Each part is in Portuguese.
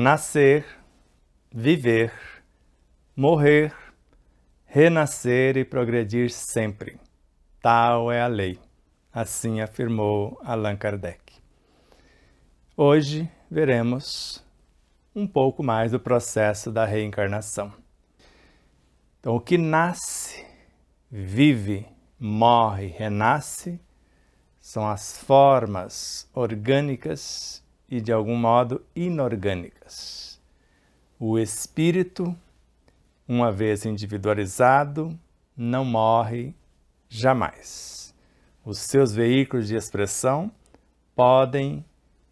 nascer, viver, morrer, renascer e progredir sempre. Tal é a lei, assim afirmou Allan Kardec. Hoje veremos um pouco mais do processo da reencarnação. Então, o que nasce, vive, morre, renasce são as formas orgânicas e de algum modo inorgânicas. O espírito, uma vez individualizado, não morre jamais. Os seus veículos de expressão podem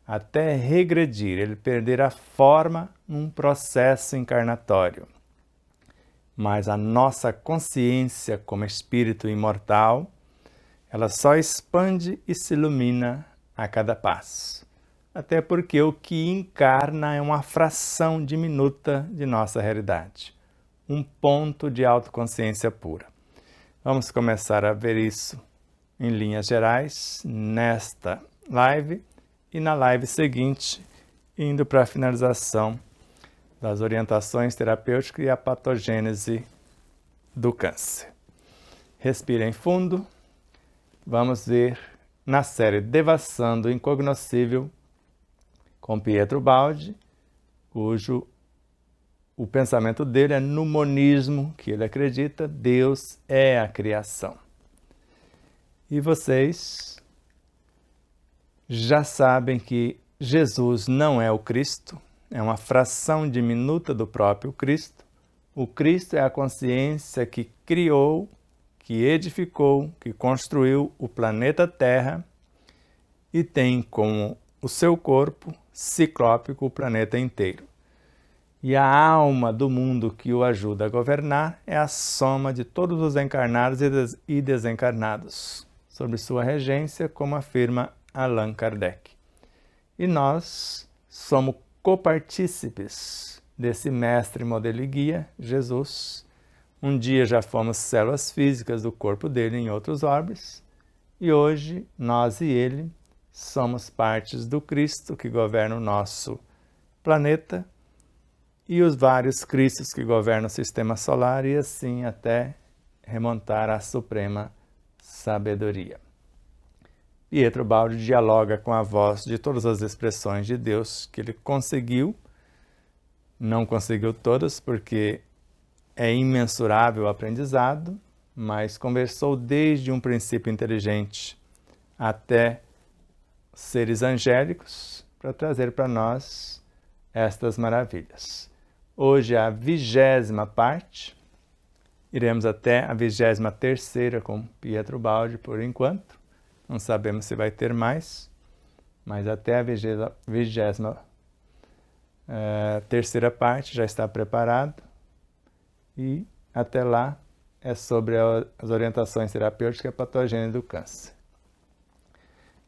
até regredir, ele perder a forma num processo encarnatório. Mas a nossa consciência como espírito imortal, ela só expande e se ilumina a cada passo até porque o que encarna é uma fração diminuta de nossa realidade, um ponto de autoconsciência pura. Vamos começar a ver isso em linhas gerais nesta live e na live seguinte, indo para a finalização das orientações terapêuticas e a patogênese do câncer. Respirem fundo. Vamos ver na série Devassando o Incognoscível com Pietro Baldi, cujo o pensamento dele é no monismo, que ele acredita Deus é a criação. E vocês já sabem que Jesus não é o Cristo, é uma fração diminuta do próprio Cristo. O Cristo é a consciência que criou, que edificou, que construiu o planeta Terra e tem como o seu corpo ciclópico o planeta inteiro. E a alma do mundo que o ajuda a governar é a soma de todos os encarnados e desencarnados, sob sua regência, como afirma Allan Kardec. E nós somos copartícipes desse mestre modelo e guia, Jesus. Um dia já fomos células físicas do corpo dele em outros orbes, e hoje nós e ele somos partes do Cristo que governa o nosso planeta e os vários Cristos que governam o sistema solar, e assim até remontar à suprema sabedoria. Pietro Baldi dialoga com a voz de todas as expressões de Deus que ele conseguiu, não conseguiu todas porque é imensurável o aprendizado, mas conversou desde um princípio inteligente até seres angélicos para trazer para nós estas maravilhas. Hoje é a vigésima parte, iremos até a vigésima terceira com Pietro Baldi por enquanto, não sabemos se vai ter mais, mas até a vigésima é, terceira parte já está preparado e até lá é sobre as orientações terapêuticas patogênicas do câncer.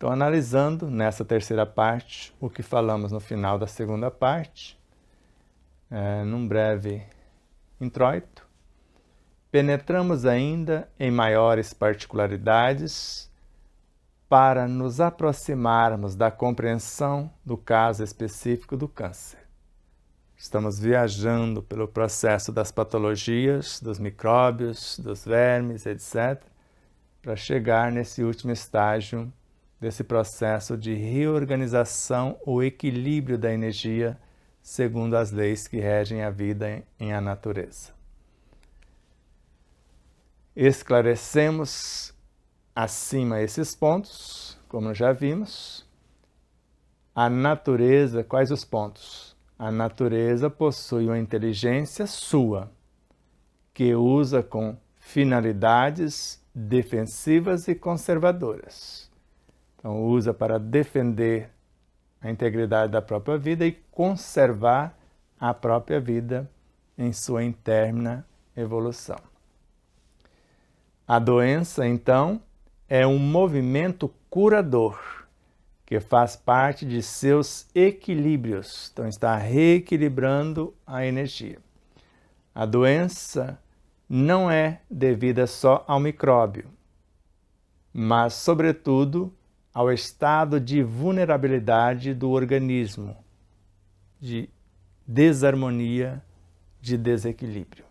Então, analisando nessa terceira parte o que falamos no final da segunda parte, é, num breve introito, penetramos ainda em maiores particularidades para nos aproximarmos da compreensão do caso específico do câncer. Estamos viajando pelo processo das patologias, dos micróbios, dos vermes, etc., para chegar nesse último estágio desse processo de reorganização ou equilíbrio da energia segundo as leis que regem a vida em a natureza. Esclarecemos acima esses pontos, como já vimos. A natureza, quais os pontos? A natureza possui uma inteligência sua, que usa com finalidades defensivas e conservadoras. Então, usa para defender a integridade da própria vida e conservar a própria vida em sua interna evolução. A doença, então, é um movimento curador que faz parte de seus equilíbrios, então está reequilibrando a energia. A doença não é devida só ao micróbio, mas, sobretudo, ao estado de vulnerabilidade do organismo, de desarmonia, de desequilíbrio.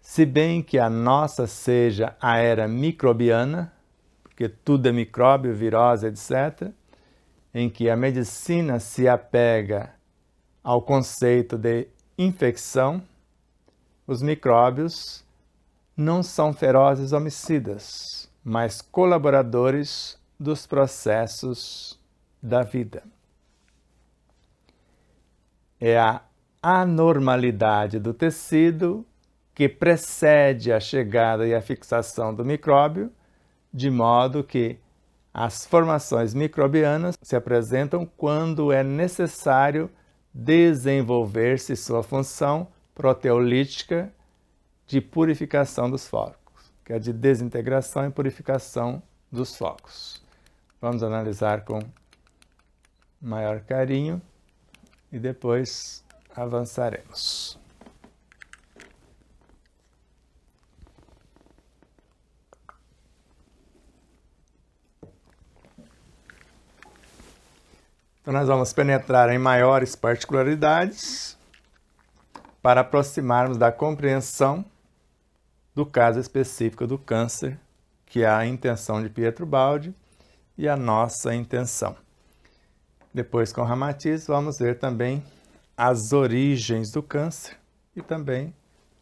Se bem que a nossa seja a era microbiana, porque tudo é micróbio, virose, etc., em que a medicina se apega ao conceito de infecção, os micróbios não são ferozes homicidas mas colaboradores dos processos da vida. É a anormalidade do tecido que precede a chegada e a fixação do micróbio, de modo que as formações microbianas se apresentam quando é necessário desenvolver-se sua função proteolítica de purificação dos foros que é de desintegração e purificação dos focos. Vamos analisar com maior carinho e depois avançaremos. Então, nós vamos penetrar em maiores particularidades para aproximarmos da compreensão do caso específico do câncer, que é a intenção de Pietro Baldi e a nossa intenção. Depois, com Ramatiz, vamos ver também as origens do câncer e também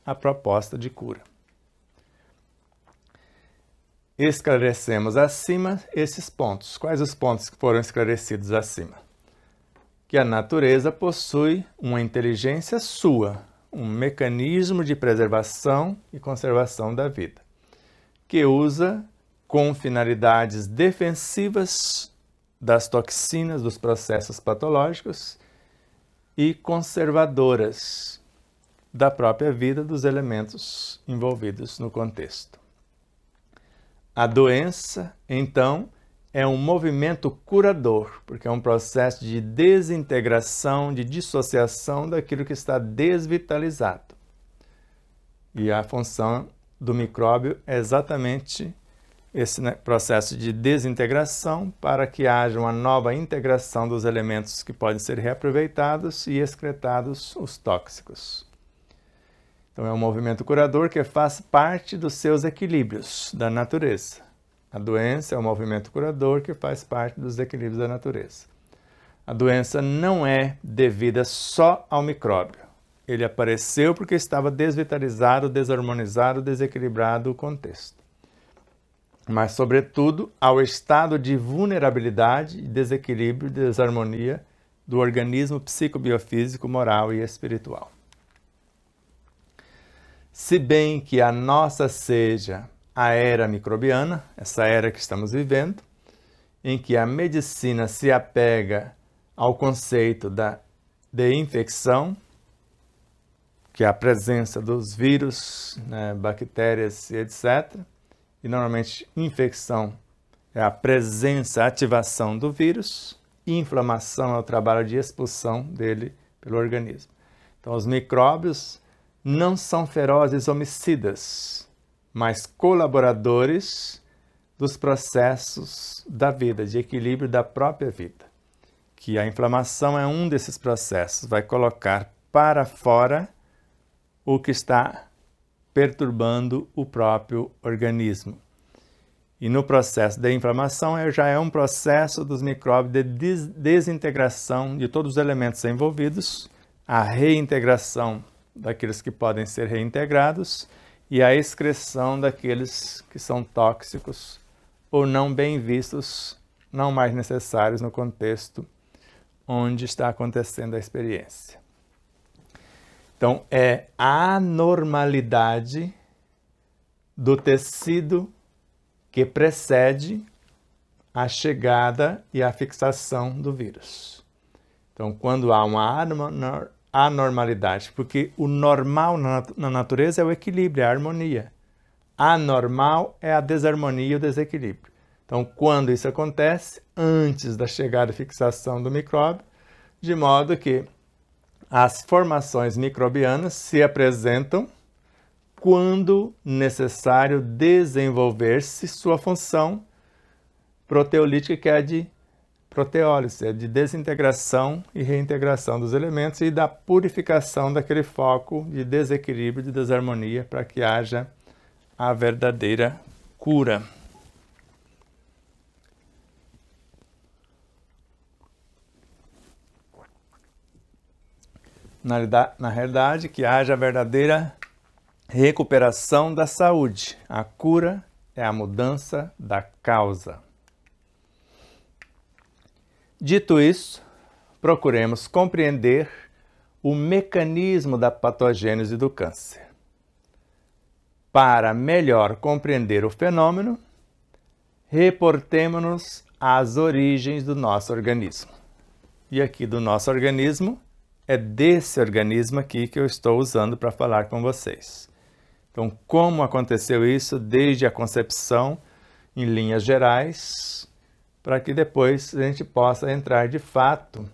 a proposta de cura. Esclarecemos acima esses pontos. Quais os pontos que foram esclarecidos acima? Que a natureza possui uma inteligência sua, um mecanismo de preservação e conservação da vida, que usa com finalidades defensivas das toxinas dos processos patológicos e conservadoras da própria vida dos elementos envolvidos no contexto. A doença, então, é um movimento curador, porque é um processo de desintegração, de dissociação daquilo que está desvitalizado. E a função do micróbio é exatamente esse né, processo de desintegração para que haja uma nova integração dos elementos que podem ser reaproveitados e excretados os tóxicos. Então é um movimento curador que faz parte dos seus equilíbrios da natureza a doença é um movimento curador que faz parte dos equilíbrios da natureza. A doença não é devida só ao micróbio. Ele apareceu porque estava desvitalizado, desarmonizado, desequilibrado o contexto. Mas, sobretudo, ao estado de vulnerabilidade, desequilíbrio e desarmonia do organismo psicobiofísico, moral e espiritual. Se bem que a nossa seja a era microbiana, essa era que estamos vivendo, em que a medicina se apega ao conceito da, de infecção, que é a presença dos vírus, né, bactérias e etc. E normalmente infecção é a presença, a ativação do vírus, e inflamação é o trabalho de expulsão dele pelo organismo. Então, os micróbios não são ferozes homicidas, mas colaboradores dos processos da vida, de equilíbrio da própria vida. Que a inflamação é um desses processos, vai colocar para fora o que está perturbando o próprio organismo. E no processo da inflamação já é um processo dos micróbios de des desintegração de todos os elementos envolvidos, a reintegração daqueles que podem ser reintegrados e a excreção daqueles que são tóxicos ou não bem vistos, não mais necessários no contexto onde está acontecendo a experiência. Então, é a anormalidade do tecido que precede a chegada e a fixação do vírus. Então, quando há uma a normalidade, porque o normal na natureza é o equilíbrio, é a harmonia. Anormal é a desarmonia e o desequilíbrio. Então, quando isso acontece, antes da chegada e fixação do micróbio, de modo que as formações microbianas se apresentam quando necessário desenvolver-se sua função proteolítica, que é a de proteólise, é de desintegração e reintegração dos elementos e da purificação daquele foco de desequilíbrio, de desarmonia, para que haja a verdadeira cura. na, realidade, que haja a verdadeira recuperação da saúde. A cura é a mudança da causa. Dito isso, procuremos compreender o mecanismo da patogênese do câncer. Para melhor compreender o fenômeno, reportemos-nos às origens do nosso organismo. E aqui do nosso organismo, é desse organismo aqui que eu estou usando para falar com vocês. Então, como aconteceu isso desde a concepção, em linhas gerais, para que depois a gente possa entrar de fato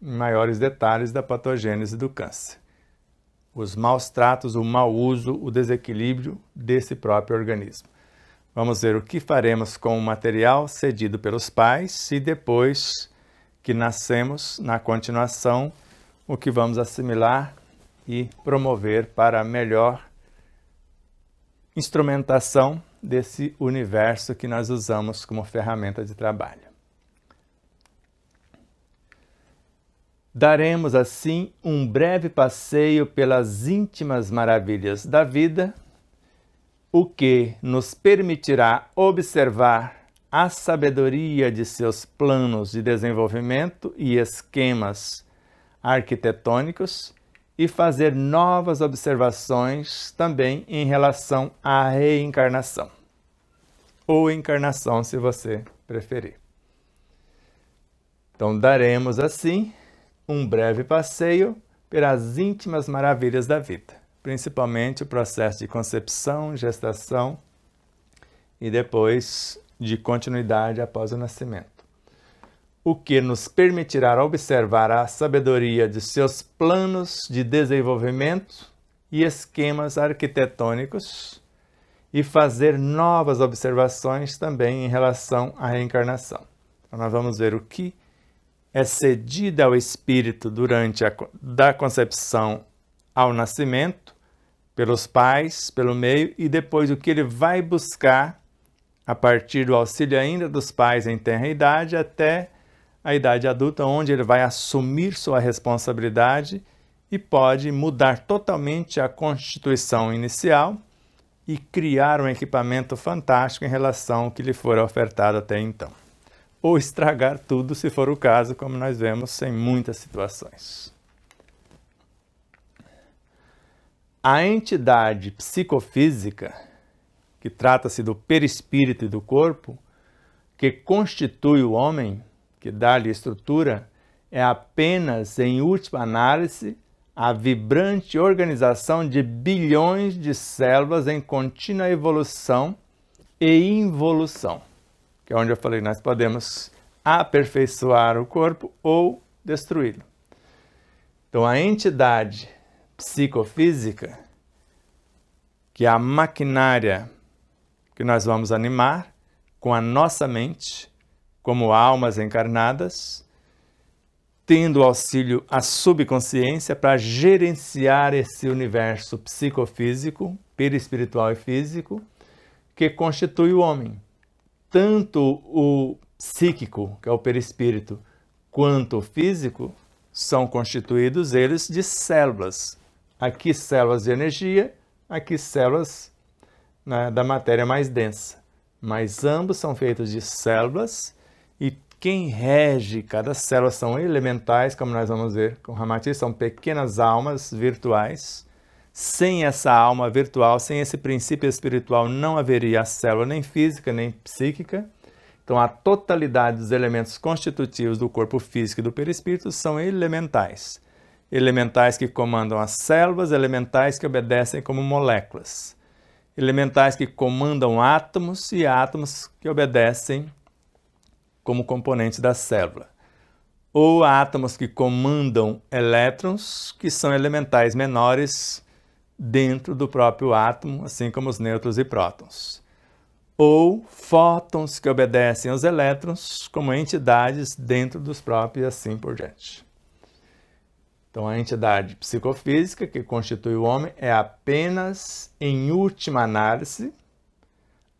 em maiores detalhes da patogênese do câncer. Os maus tratos, o mau uso, o desequilíbrio desse próprio organismo. Vamos ver o que faremos com o material cedido pelos pais e depois que nascemos, na continuação, o que vamos assimilar e promover para melhor instrumentação desse universo que nós usamos como ferramenta de trabalho. Daremos assim um breve passeio pelas íntimas maravilhas da vida, o que nos permitirá observar a sabedoria de seus planos de desenvolvimento e esquemas arquitetônicos e fazer novas observações também em relação à reencarnação. Ou encarnação, se você preferir. Então, daremos assim um breve passeio pelas íntimas maravilhas da vida, principalmente o processo de concepção, gestação e depois de continuidade após o nascimento o que nos permitirá observar a sabedoria de seus planos de desenvolvimento e esquemas arquitetônicos e fazer novas observações também em relação à reencarnação. Então, nós vamos ver o que é cedido ao espírito durante a da concepção ao nascimento pelos pais, pelo meio e depois o que ele vai buscar a partir do auxílio ainda dos pais em e idade até a idade adulta, onde ele vai assumir sua responsabilidade e pode mudar totalmente a constituição inicial e criar um equipamento fantástico em relação ao que lhe for ofertado até então. Ou estragar tudo, se for o caso, como nós vemos em muitas situações. A entidade psicofísica, que trata-se do perispírito e do corpo, que constitui o homem, que dá-lhe estrutura, é apenas, em última análise, a vibrante organização de bilhões de células em contínua evolução e involução, que é onde eu falei, nós podemos aperfeiçoar o corpo ou destruí-lo. Então, a entidade psicofísica, que é a maquinária que nós vamos animar com a nossa mente, como almas encarnadas, tendo auxílio à subconsciência para gerenciar esse universo psicofísico, perispiritual e físico, que constitui o homem. Tanto o psíquico, que é o perispírito, quanto o físico, são constituídos eles de células. Aqui células de energia, aqui células né, da matéria mais densa. Mas ambos são feitos de células quem rege cada célula são elementais, como nós vamos ver com Ramati, são pequenas almas virtuais. Sem essa alma virtual, sem esse princípio espiritual, não haveria célula nem física, nem psíquica. Então, a totalidade dos elementos constitutivos do corpo físico e do perispírito são elementais. Elementais que comandam as células, elementais que obedecem como moléculas. Elementais que comandam átomos e átomos que obedecem como componentes da célula, ou átomos que comandam elétrons, que são elementais menores dentro do próprio átomo, assim como os nêutrons e prótons, ou fótons que obedecem aos elétrons como entidades dentro dos próprios e assim por diante. Então, a entidade psicofísica que constitui o homem é apenas, em última análise,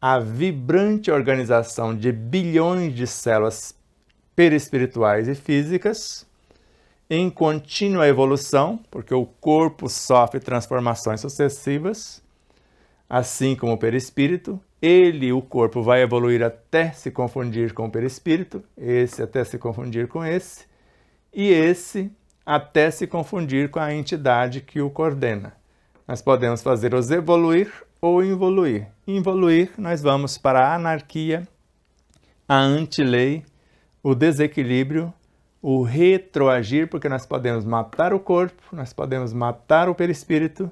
a vibrante organização de bilhões de células perispirituais e físicas em contínua evolução, porque o corpo sofre transformações sucessivas, assim como o perispírito. Ele, o corpo, vai evoluir até se confundir com o perispírito, esse até se confundir com esse, e esse até se confundir com a entidade que o coordena. Nós podemos fazer os evoluir ou involuir. Involuir, nós vamos para a anarquia, a antilei, o desequilíbrio, o retroagir, porque nós podemos matar o corpo, nós podemos matar o perispírito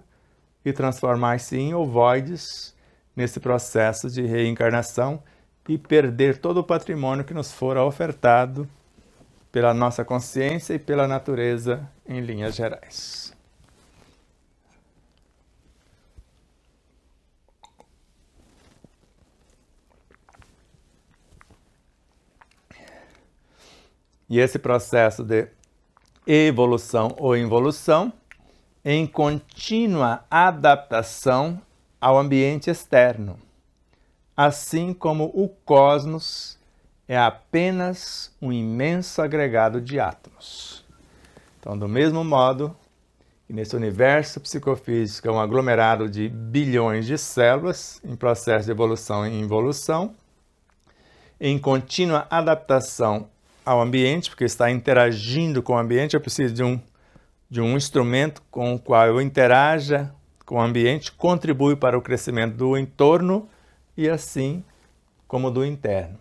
e transformar-se em ovoides nesse processo de reencarnação e perder todo o patrimônio que nos fora ofertado pela nossa consciência e pela natureza em linhas gerais. E esse processo de evolução ou involução em contínua adaptação ao ambiente externo, assim como o cosmos é apenas um imenso agregado de átomos. Então, do mesmo modo que nesse universo psicofísico é um aglomerado de bilhões de células em processo de evolução e involução, em contínua adaptação ao ambiente, porque está interagindo com o ambiente, eu preciso de um, de um instrumento com o qual eu interaja com o ambiente, contribui para o crescimento do entorno e assim como do interno.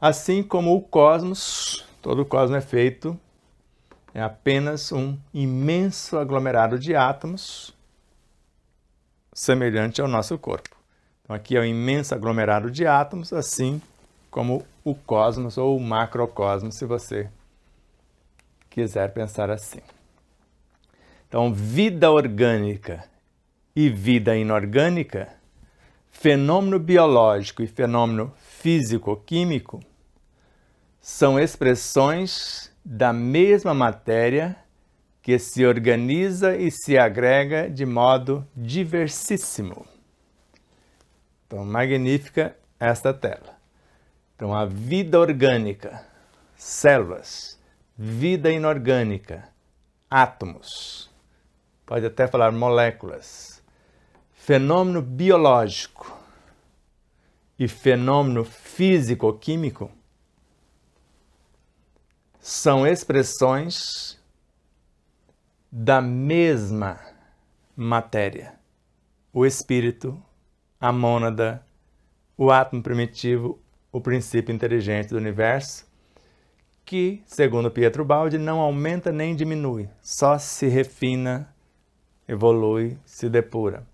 Assim como o cosmos, todo o cosmos é feito é apenas um imenso aglomerado de átomos semelhante ao nosso corpo. Então aqui é um imenso aglomerado de átomos, assim como o cosmos ou o macrocosmos, se você quiser pensar assim. Então, vida orgânica e vida inorgânica, fenômeno biológico e fenômeno físico-químico são expressões da mesma matéria que se organiza e se agrega de modo diversíssimo. Então, magnífica esta tela. Então, a vida orgânica, células, vida inorgânica, átomos, pode até falar moléculas, fenômeno biológico e fenômeno físico-químico são expressões da mesma matéria. O espírito, a mônada, o átomo primitivo, o princípio inteligente do universo, que, segundo Pietro Baldi, não aumenta nem diminui, só se refina, evolui, se depura.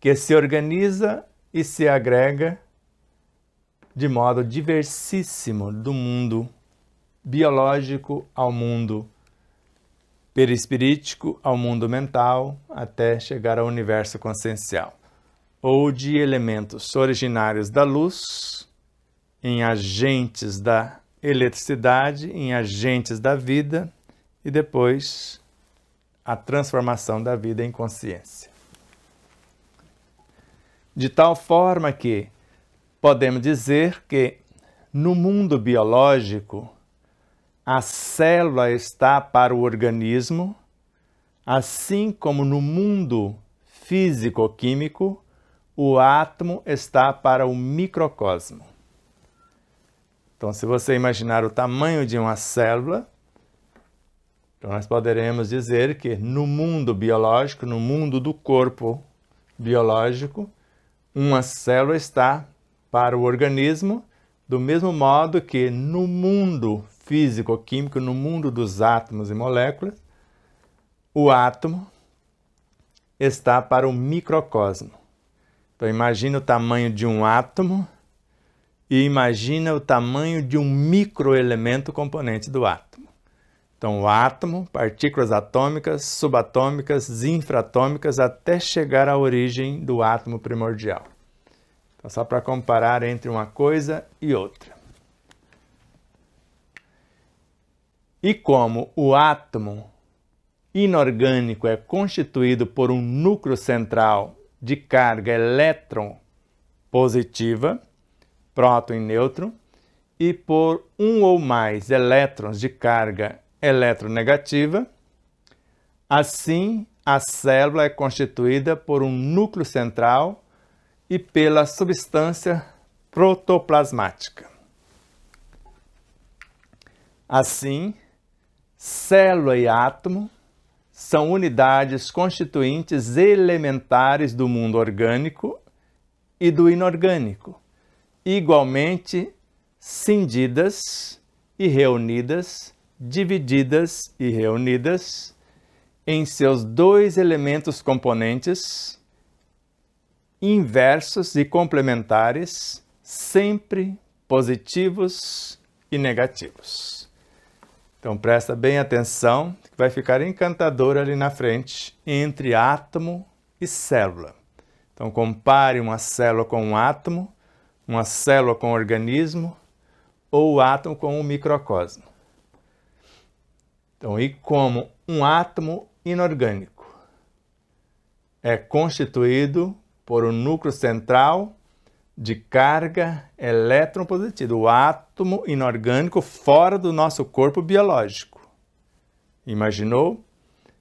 Que se organiza e se agrega de modo diversíssimo do mundo biológico ao mundo perispirítico, ao mundo mental, até chegar ao universo consciencial ou de elementos originários da luz, em agentes da eletricidade, em agentes da vida e depois a transformação da vida em consciência. De tal forma que podemos dizer que no mundo biológico a célula está para o organismo, assim como no mundo físico-químico o átomo está para o microcosmo. Então, se você imaginar o tamanho de uma célula, então nós poderemos dizer que no mundo biológico, no mundo do corpo biológico, uma célula está para o organismo do mesmo modo que no mundo físico-químico, no mundo dos átomos e moléculas, o átomo está para o microcosmo. Então imagina o tamanho de um átomo e imagina o tamanho de um microelemento componente do átomo. Então o átomo, partículas atômicas, subatômicas, infratômicas, até chegar à origem do átomo primordial. Então, só para comparar entre uma coisa e outra. E como o átomo inorgânico é constituído por um núcleo central de carga elétron positiva, próton e nêutron, e por um ou mais elétrons de carga eletronegativa. Assim, a célula é constituída por um núcleo central e pela substância protoplasmática. Assim, célula e átomo são unidades constituintes elementares do mundo orgânico e do inorgânico, igualmente cindidas e reunidas, divididas e reunidas em seus dois elementos componentes inversos e complementares, sempre positivos e negativos. Então presta bem atenção vai ficar encantador ali na frente, entre átomo e célula. Então, compare uma célula com um átomo, uma célula com um organismo, ou o átomo com um microcosmo. Então, e como um átomo inorgânico é constituído por um núcleo central de carga elétron positiva, o átomo inorgânico fora do nosso corpo biológico imaginou.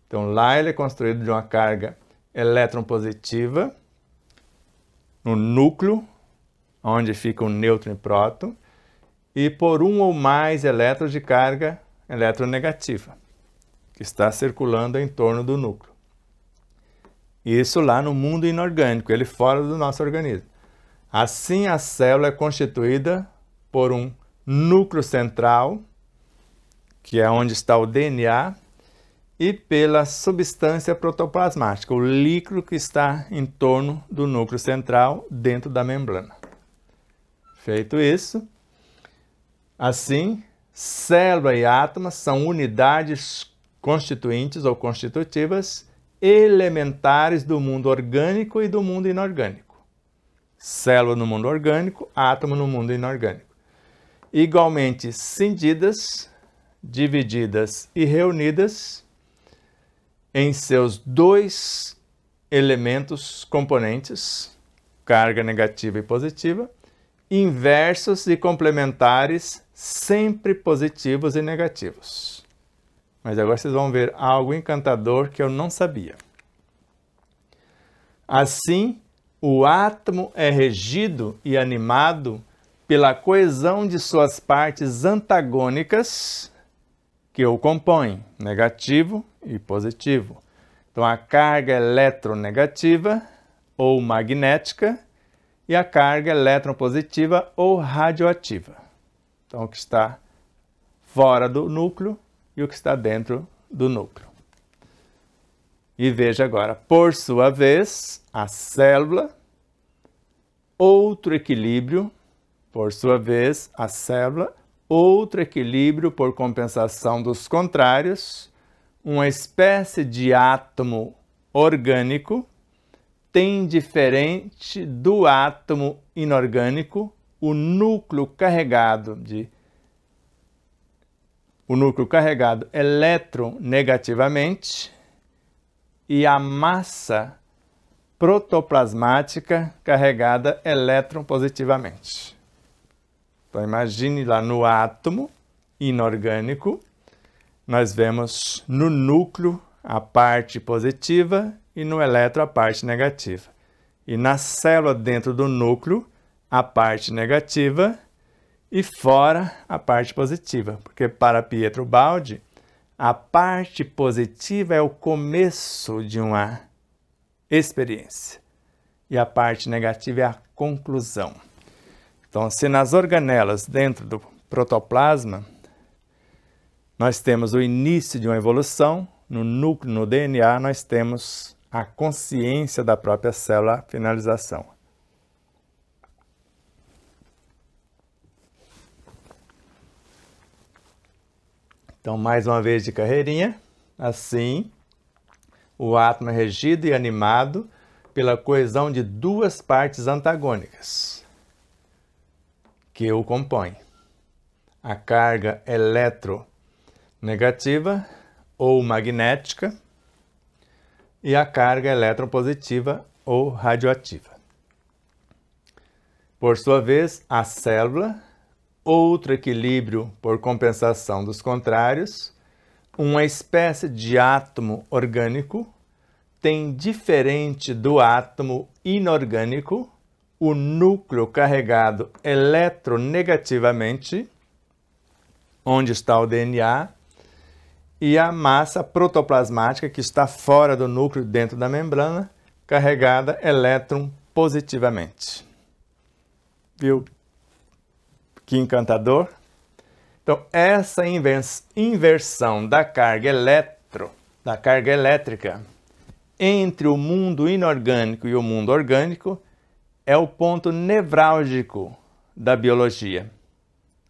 Então, lá ele é construído de uma carga elétron-positiva no núcleo, onde fica o nêutron e próton, e por um ou mais elétrons de carga eletronegativa, que está circulando em torno do núcleo. Isso lá no mundo inorgânico, ele fora do nosso organismo. Assim, a célula é constituída por um núcleo central que é onde está o DNA, e pela substância protoplasmática, o líquido que está em torno do núcleo central dentro da membrana. Feito isso, assim, célula e átomo são unidades constituintes ou constitutivas elementares do mundo orgânico e do mundo inorgânico. Célula no mundo orgânico, átomo no mundo inorgânico. Igualmente cindidas divididas e reunidas em seus dois elementos componentes, carga negativa e positiva, inversos e complementares, sempre positivos e negativos. Mas agora vocês vão ver algo encantador que eu não sabia. Assim, o átomo é regido e animado pela coesão de suas partes antagônicas que o compõem, negativo e positivo. Então, a carga eletronegativa ou magnética e a carga eletropositiva ou radioativa. Então, o que está fora do núcleo e o que está dentro do núcleo. E veja agora, por sua vez, a célula, outro equilíbrio, por sua vez, a célula, outro equilíbrio por compensação dos contrários, uma espécie de átomo orgânico tem diferente do átomo inorgânico o núcleo carregado de o núcleo carregado elétron negativamente e a massa protoplasmática carregada elétron positivamente. Então imagine lá no átomo inorgânico, nós vemos no núcleo a parte positiva e no elétron a parte negativa. E na célula dentro do núcleo, a parte negativa e fora a parte positiva, porque para Pietro Baldi, a parte positiva é o começo de uma experiência e a parte negativa é a conclusão. Então, se nas organelas dentro do protoplasma nós temos o início de uma evolução, no núcleo, no DNA, nós temos a consciência da própria célula, a finalização. Então, mais uma vez de carreirinha. Assim, o átomo é regido e animado pela coesão de duas partes antagônicas que o compõe. A carga eletronegativa ou magnética e a carga eletropositiva ou radioativa. Por sua vez, a célula, outro equilíbrio por compensação dos contrários, uma espécie de átomo orgânico tem diferente do átomo inorgânico o núcleo carregado eletronegativamente, onde está o DNA, e a massa protoplasmática que está fora do núcleo dentro da membrana, carregada elétron positivamente. Viu? Que encantador! Então, essa inversão da carga eletro, da carga elétrica, entre o mundo inorgânico e o mundo orgânico é o ponto nevrálgico da biologia,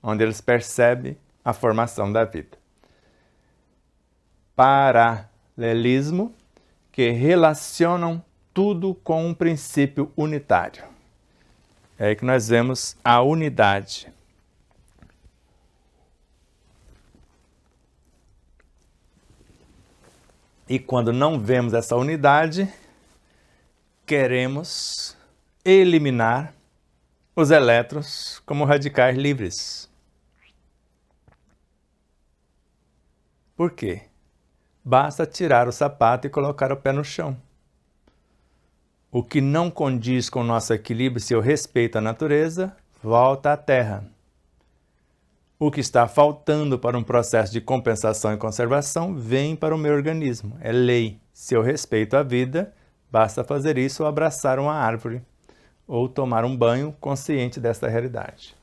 onde eles percebem a formação da vida. Paralelismo que relacionam tudo com um princípio unitário. É aí que nós vemos a unidade. E quando não vemos essa unidade, queremos eliminar os elétrons como radicais livres. Por quê? Basta tirar o sapato e colocar o pé no chão. O que não condiz com o nosso equilíbrio, se eu respeito a natureza, volta à Terra. O que está faltando para um processo de compensação e conservação vem para o meu organismo. É lei. Se eu respeito a vida, basta fazer isso ou abraçar uma árvore ou tomar um banho consciente dessa realidade.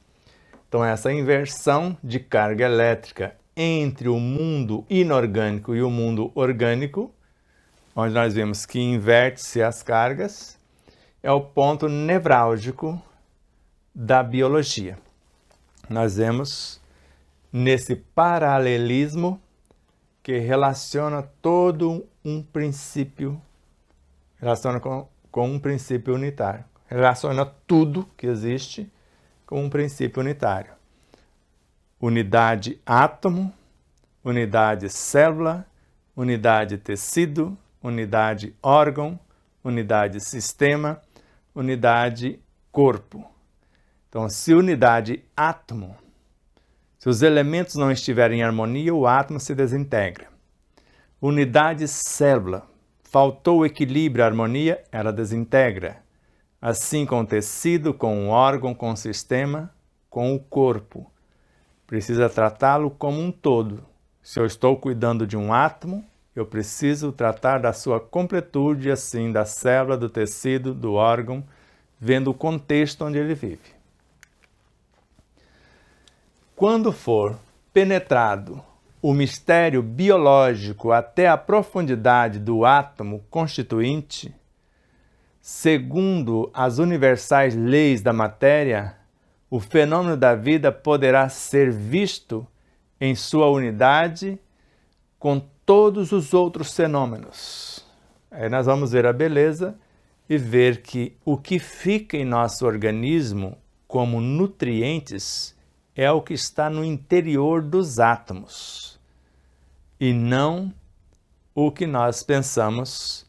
Então, essa inversão de carga elétrica entre o mundo inorgânico e o mundo orgânico, onde nós vemos que inverte-se as cargas, é o ponto nevrálgico da biologia. Nós vemos nesse paralelismo que relaciona todo um princípio, relaciona com, com um princípio unitário relaciona tudo que existe com um princípio unitário. Unidade átomo, unidade célula, unidade tecido, unidade órgão, unidade sistema, unidade corpo. Então, se unidade átomo, se os elementos não estiverem em harmonia, o átomo se desintegra. Unidade célula, faltou equilíbrio, harmonia, ela desintegra assim com tecido, com o órgão, com o sistema, com o corpo. Precisa tratá-lo como um todo. Se eu estou cuidando de um átomo, eu preciso tratar da sua completude, assim, da célula, do tecido, do órgão, vendo o contexto onde ele vive. Quando for penetrado o mistério biológico até a profundidade do átomo constituinte, segundo as universais leis da matéria, o fenômeno da vida poderá ser visto em sua unidade com todos os outros fenômenos. Aí nós vamos ver a beleza e ver que o que fica em nosso organismo como nutrientes é o que está no interior dos átomos e não o que nós pensamos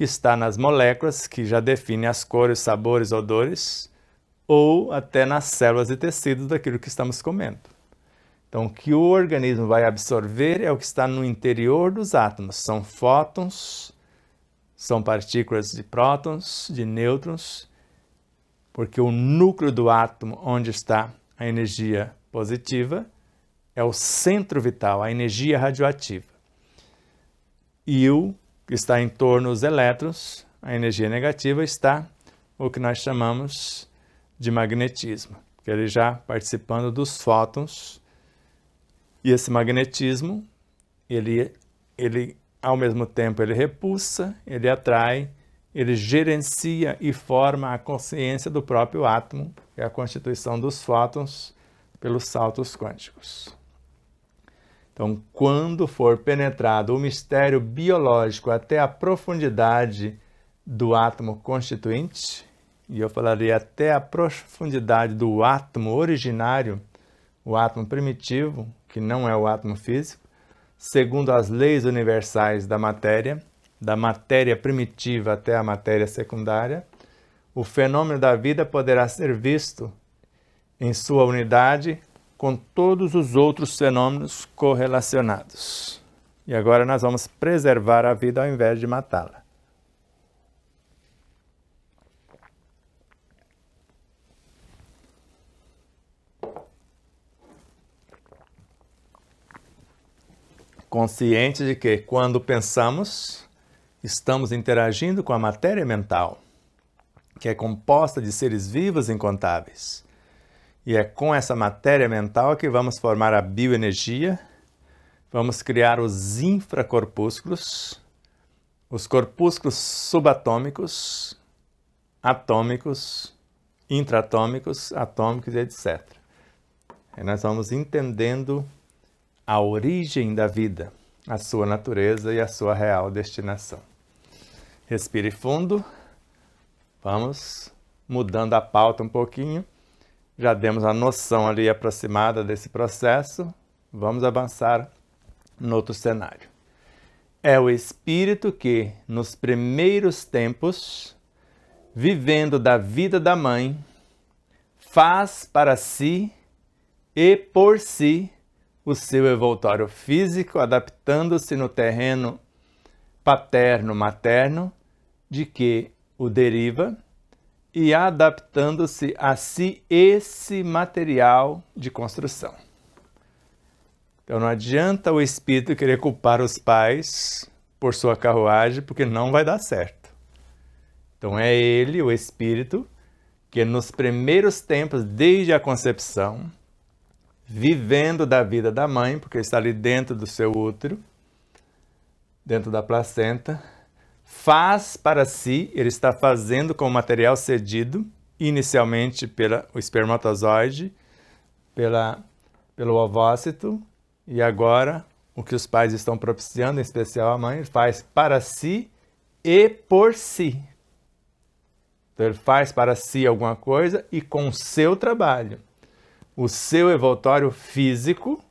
que está nas moléculas, que já define as cores, sabores, odores, ou até nas células e tecidos daquilo que estamos comendo. Então, o que o organismo vai absorver é o que está no interior dos átomos. São fótons, são partículas de prótons, de nêutrons, porque o núcleo do átomo, onde está a energia positiva, é o centro vital, a energia radioativa. E o que está em torno dos elétrons, a energia negativa está o que nós chamamos de magnetismo, que é ele já participando dos fótons. E esse magnetismo, ele, ele ao mesmo tempo ele repulsa, ele atrai, ele gerencia e forma a consciência do próprio átomo, que é a constituição dos fótons pelos saltos quânticos. Então, quando for penetrado o mistério biológico até a profundidade do átomo constituinte, e eu falaria até a profundidade do átomo originário, o átomo primitivo, que não é o átomo físico, segundo as leis universais da matéria, da matéria primitiva até a matéria secundária, o fenômeno da vida poderá ser visto em sua unidade com todos os outros fenômenos correlacionados. E agora nós vamos preservar a vida ao invés de matá-la. Consciente de que, quando pensamos, estamos interagindo com a matéria mental, que é composta de seres vivos incontáveis e é com essa matéria mental que vamos formar a bioenergia, vamos criar os infracorpúsculos, os corpúsculos subatômicos, atômicos, intratômicos, atômicos, etc. E nós vamos entendendo a origem da vida, a sua natureza e a sua real destinação. Respire fundo, vamos mudando a pauta um pouquinho. Já demos a noção ali aproximada desse processo. Vamos avançar no outro cenário. É o espírito que, nos primeiros tempos, vivendo da vida da mãe, faz para si e por si o seu evoltório físico, adaptando-se no terreno paterno-materno de que o deriva e adaptando-se a si esse material de construção. Então não adianta o espírito querer culpar os pais por sua carruagem, porque não vai dar certo. Então é ele, o espírito, que nos primeiros tempos, desde a concepção, vivendo da vida da mãe, porque está ali dentro do seu útero, dentro da placenta, faz para si, ele está fazendo com o material cedido, inicialmente pelo espermatozoide, pela, pelo ovócito, e agora o que os pais estão propiciando, em especial a mãe, faz para si e por si. Então ele faz para si alguma coisa e com o seu trabalho. O seu evoltório físico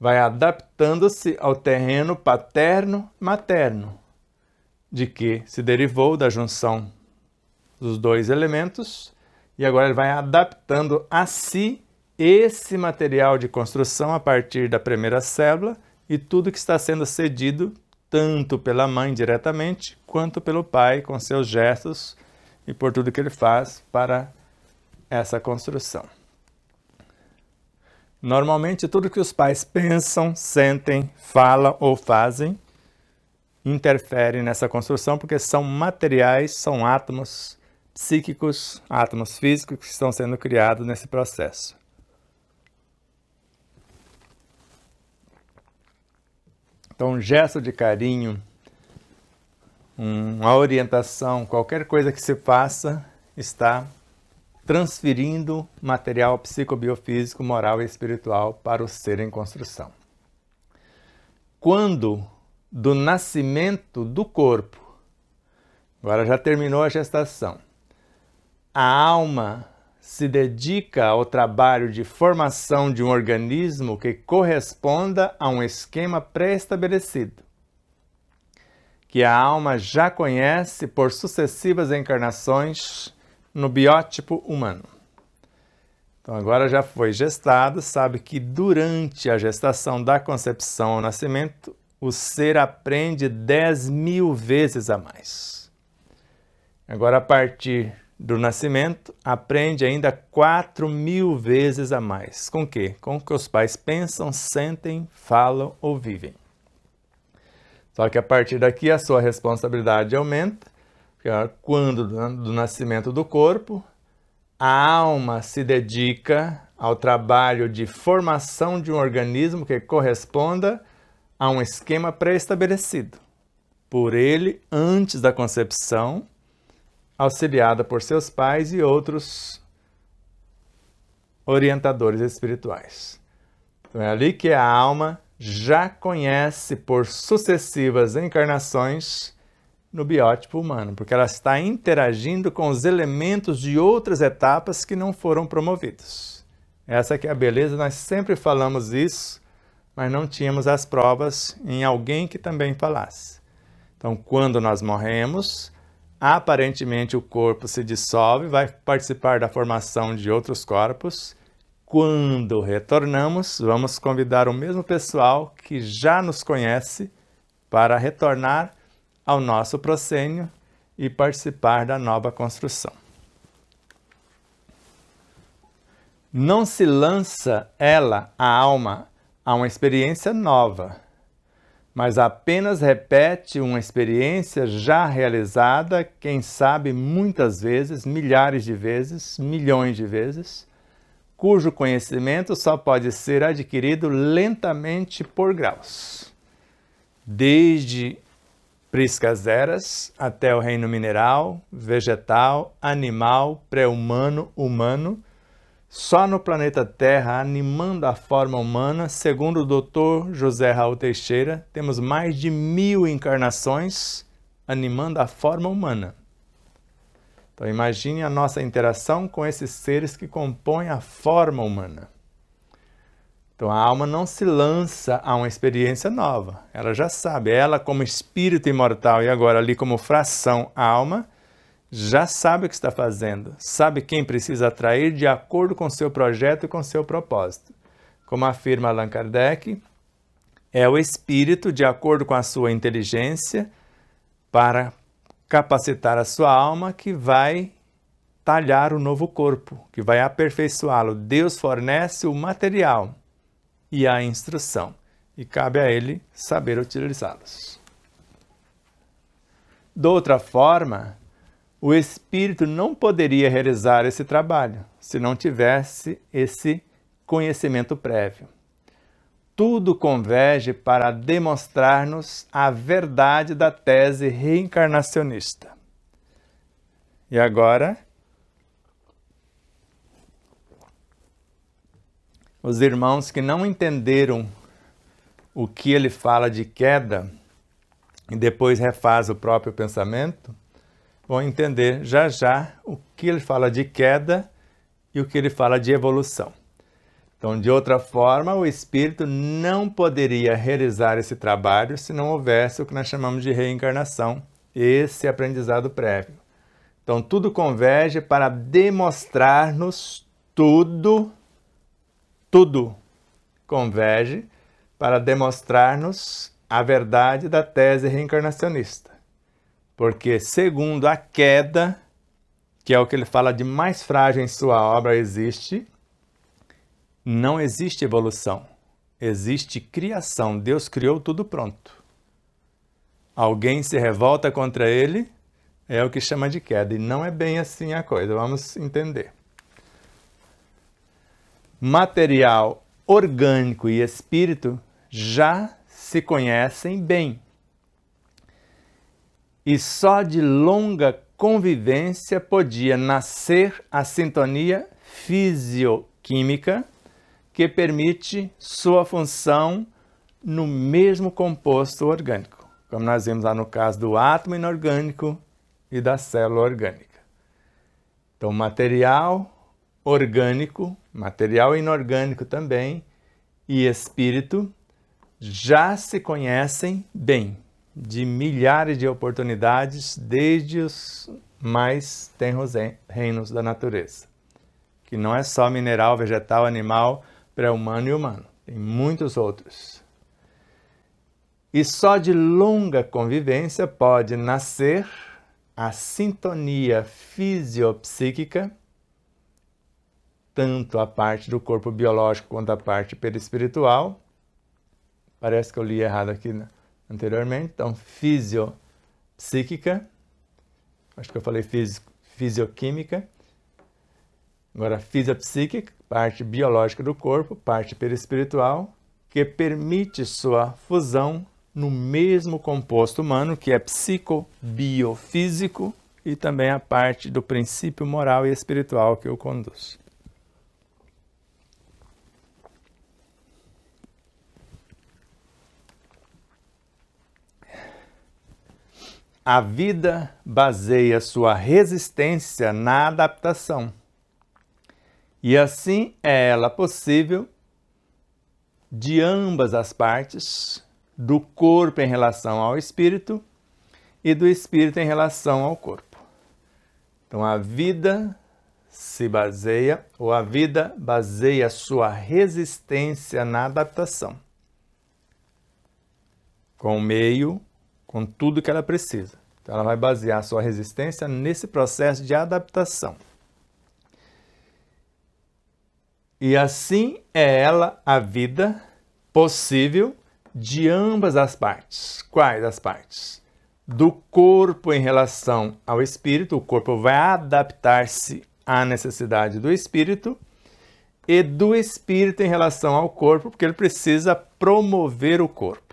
vai adaptando-se ao terreno paterno-materno de que se derivou da junção dos dois elementos e agora ele vai adaptando a si esse material de construção a partir da primeira célula e tudo que está sendo cedido tanto pela mãe diretamente quanto pelo pai com seus gestos e por tudo que ele faz para essa construção. Normalmente, tudo que os pais pensam, sentem, falam ou fazem interferem nessa construção, porque são materiais, são átomos psíquicos, átomos físicos que estão sendo criados nesse processo. Então, um gesto de carinho, uma orientação, qualquer coisa que se faça, está transferindo material psicobiofísico, moral e espiritual para o ser em construção. Quando do nascimento do corpo. Agora já terminou a gestação. A alma se dedica ao trabalho de formação de um organismo que corresponda a um esquema pré-estabelecido, que a alma já conhece por sucessivas encarnações no biótipo humano. Então, agora já foi gestado, sabe que durante a gestação da concepção ao nascimento, o ser aprende dez mil vezes a mais. Agora, a partir do nascimento, aprende ainda quatro mil vezes a mais. Com que? Com o que os pais pensam, sentem, falam ou vivem. Só que a partir daqui a sua responsabilidade aumenta, quando do nascimento do corpo, a alma se dedica ao trabalho de formação de um organismo que corresponda a um esquema pré-estabelecido por ele antes da concepção, auxiliada por seus pais e outros orientadores espirituais. Então é ali que a alma já conhece por sucessivas encarnações no biótipo humano, porque ela está interagindo com os elementos de outras etapas que não foram promovidos. Essa é a beleza, nós sempre falamos isso mas não tínhamos as provas em alguém que também falasse. Então, quando nós morremos, aparentemente o corpo se dissolve, vai participar da formação de outros corpos. Quando retornamos, vamos convidar o mesmo pessoal que já nos conhece para retornar ao nosso procênio e participar da nova construção. Não se lança ela, a alma, a uma experiência nova, mas apenas repete uma experiência já realizada, quem sabe muitas vezes, milhares de vezes, milhões de vezes, cujo conhecimento só pode ser adquirido lentamente por graus. Desde priscas eras até o reino mineral, vegetal, animal, pré-humano, humano só no planeta Terra, animando a forma humana, segundo o Dr. José Raul Teixeira, temos mais de mil encarnações animando a forma humana. Então imagine a nossa interação com esses seres que compõem a forma humana. Então a alma não se lança a uma experiência nova, ela já sabe, ela como espírito imortal e agora ali como fração alma, já sabe o que está fazendo, sabe quem precisa atrair de acordo com seu projeto e com seu propósito. Como afirma Allan Kardec, é o espírito de acordo com a sua inteligência para capacitar a sua alma que vai talhar o novo corpo, que vai aperfeiçoá-lo. Deus fornece o material e a instrução, e cabe a ele saber utilizá-los. De outra forma, o espírito não poderia realizar esse trabalho se não tivesse esse conhecimento prévio. Tudo converge para demonstrar-nos a verdade da tese reencarnacionista. E agora, os irmãos que não entenderam o que ele fala de queda e depois refaz o próprio pensamento, vão entender já já o que ele fala de queda e o que ele fala de evolução. Então, de outra forma, o espírito não poderia realizar esse trabalho se não houvesse o que nós chamamos de reencarnação, esse aprendizado prévio. Então, tudo converge para demonstrar-nos tudo, tudo converge para demonstrar-nos a verdade da tese reencarnacionista. Porque, segundo a queda, que é o que ele fala de mais frágil em sua obra, existe, não existe evolução. Existe criação. Deus criou tudo pronto. Alguém se revolta contra ele, é o que chama de queda. E não é bem assim a coisa, vamos entender. Material orgânico e espírito já se conhecem bem e só de longa convivência podia nascer a sintonia fisioquímica que permite sua função no mesmo composto orgânico, como nós vimos lá no caso do átomo inorgânico e da célula orgânica. Então, material orgânico, material inorgânico também, e espírito já se conhecem bem de milhares de oportunidades desde os mais tenros reinos da natureza, que não é só mineral, vegetal, animal, pré-humano e humano, tem muitos outros. E só de longa convivência pode nascer a sintonia fisiopsíquica, tanto a parte do corpo biológico quanto a parte perispiritual. Parece que eu li errado aqui, né? anteriormente. Então, fisiopsíquica, acho que eu falei físico, fisioquímica. Agora, fisiopsíquica, parte biológica do corpo, parte perispiritual, que permite sua fusão no mesmo composto humano, que é psicobiofísico, e também a parte do princípio moral e espiritual que o conduz. A vida baseia sua resistência na adaptação. E assim é ela possível de ambas as partes, do corpo em relação ao espírito e do espírito em relação ao corpo. Então a vida se baseia, ou a vida baseia sua resistência na adaptação com o meio com tudo que ela precisa. Então, ela vai basear sua resistência nesse processo de adaptação. E assim é ela a vida possível de ambas as partes. Quais as partes? Do corpo em relação ao espírito, o corpo vai adaptar-se à necessidade do espírito, e do espírito em relação ao corpo, porque ele precisa promover o corpo.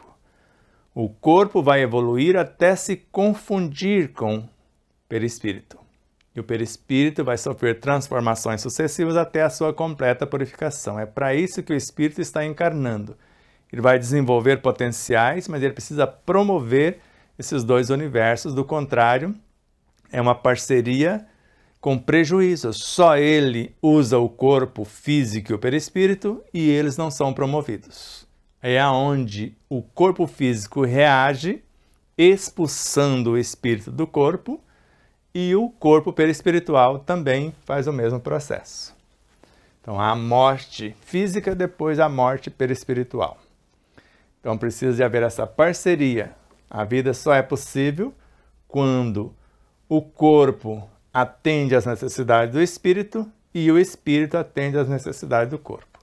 O corpo vai evoluir até se confundir com o perispírito. E o perispírito vai sofrer transformações sucessivas até a sua completa purificação. É para isso que o espírito está encarnando. Ele vai desenvolver potenciais, mas ele precisa promover esses dois universos. Do contrário, é uma parceria com prejuízo. Só ele usa o corpo físico e o perispírito e eles não são promovidos é aonde o corpo físico reage, expulsando o espírito do corpo, e o corpo perispiritual também faz o mesmo processo. Então, a morte física, depois a morte perispiritual. Então, precisa de haver essa parceria. A vida só é possível quando o corpo atende às necessidades do espírito e o espírito atende às necessidades do corpo.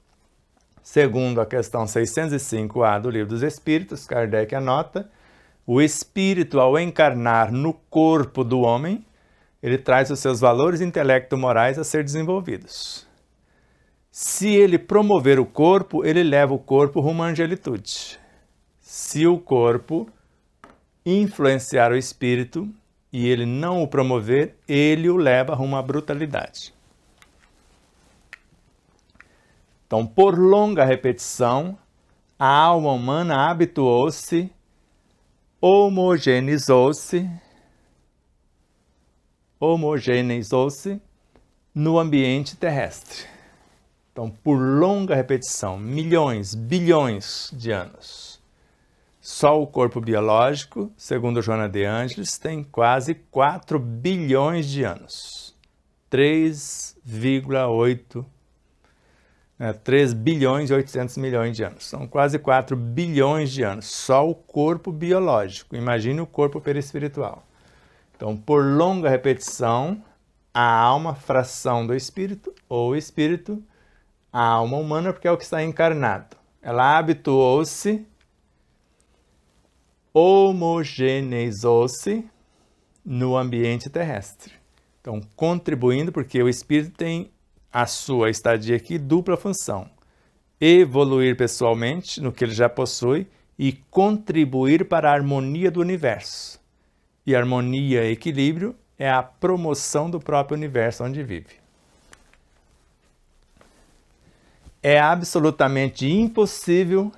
Segundo a questão 605A do Livro dos Espíritos, Kardec anota: o espírito, ao encarnar no corpo do homem, ele traz os seus valores intelecto-morais a ser desenvolvidos. Se ele promover o corpo, ele leva o corpo rumo à angelitude. Se o corpo influenciar o espírito e ele não o promover, ele o leva rumo à brutalidade. Então, por longa repetição, a alma humana habituou-se, homogeneizou-se, homogeneizou-se no ambiente terrestre. Então, por longa repetição, milhões, bilhões de anos. Só o corpo biológico, segundo Joana de Angelis, tem quase 4 bilhões de anos. 3,8 né, 3 bilhões e 800 milhões de anos. São quase 4 bilhões de anos, só o corpo biológico. Imagine o corpo perispiritual. Então, por longa repetição, a alma, fração do espírito, ou espírito, a alma humana, porque é o que está encarnado. Ela habituou-se, homogeneizou-se no ambiente terrestre. Então, contribuindo, porque o espírito tem a sua estadia aqui dupla função: evoluir pessoalmente no que ele já possui e contribuir para a harmonia do universo. E harmonia e equilíbrio é a promoção do próprio universo onde vive. É absolutamente impossível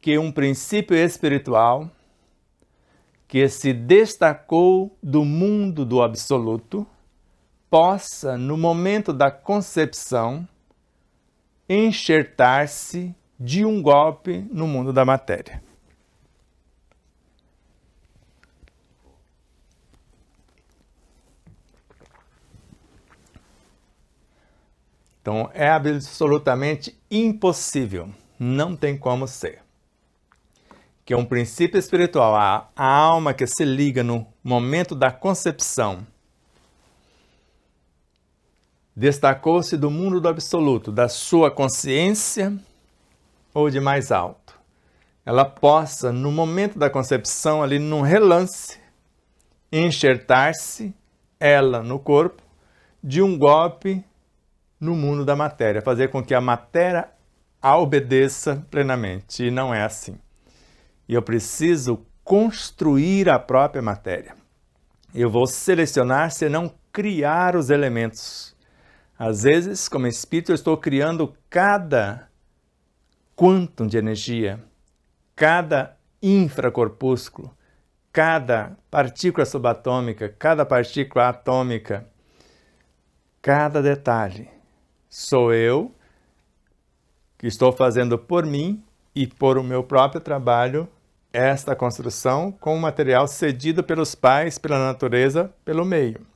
que um princípio espiritual que se destacou do mundo do absoluto possa, no momento da concepção, enxertar-se de um golpe no mundo da matéria. Então é absolutamente impossível, não tem como ser. Que um princípio espiritual, a, a alma que se liga no momento da concepção Destacou-se do mundo do absoluto, da sua consciência ou de mais alto. Ela possa, no momento da concepção, ali num relance, enxertar-se, ela no corpo, de um golpe no mundo da matéria, fazer com que a matéria a obedeça plenamente. E não é assim. E eu preciso construir a própria matéria. Eu vou selecionar, se não criar os elementos às vezes, como espírito, eu estou criando cada quantum de energia, cada infracorpúsculo, cada partícula subatômica, cada partícula atômica, cada detalhe. Sou eu que estou fazendo por mim e por o meu próprio trabalho esta construção com o material cedido pelos pais, pela natureza, pelo meio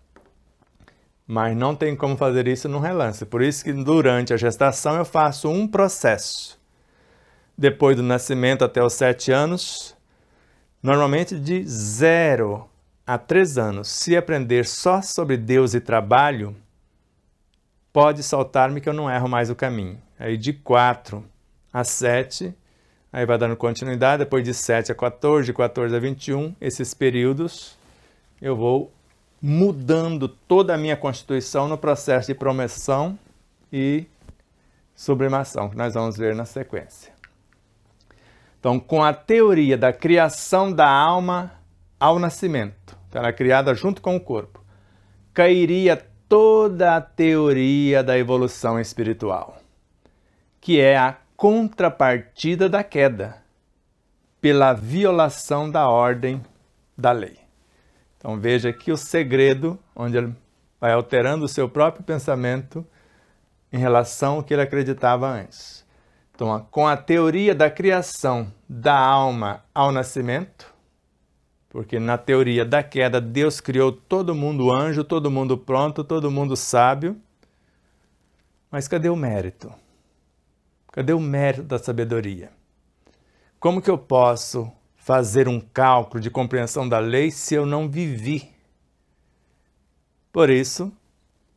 mas não tem como fazer isso num relance. Por isso que durante a gestação eu faço um processo. Depois do nascimento até os 7 anos, normalmente de 0 a 3 anos. Se aprender só sobre Deus e trabalho, pode saltar-me que eu não erro mais o caminho. Aí de 4 a 7, aí vai dando continuidade, depois de 7 a 14, de 14 a 21, esses períodos eu vou mudando toda a minha constituição no processo de promessão e sublimação, que nós vamos ver na sequência. Então, com a teoria da criação da alma ao nascimento, ela era criada junto com o corpo, cairia toda a teoria da evolução espiritual, que é a contrapartida da queda pela violação da ordem da lei. Então veja aqui o segredo, onde ele vai alterando o seu próprio pensamento em relação ao que ele acreditava antes. Então, com a teoria da criação da alma ao nascimento, porque na teoria da queda Deus criou todo mundo anjo, todo mundo pronto, todo mundo sábio. Mas cadê o mérito? Cadê o mérito da sabedoria? Como que eu posso fazer um cálculo de compreensão da lei se eu não vivi. Por isso,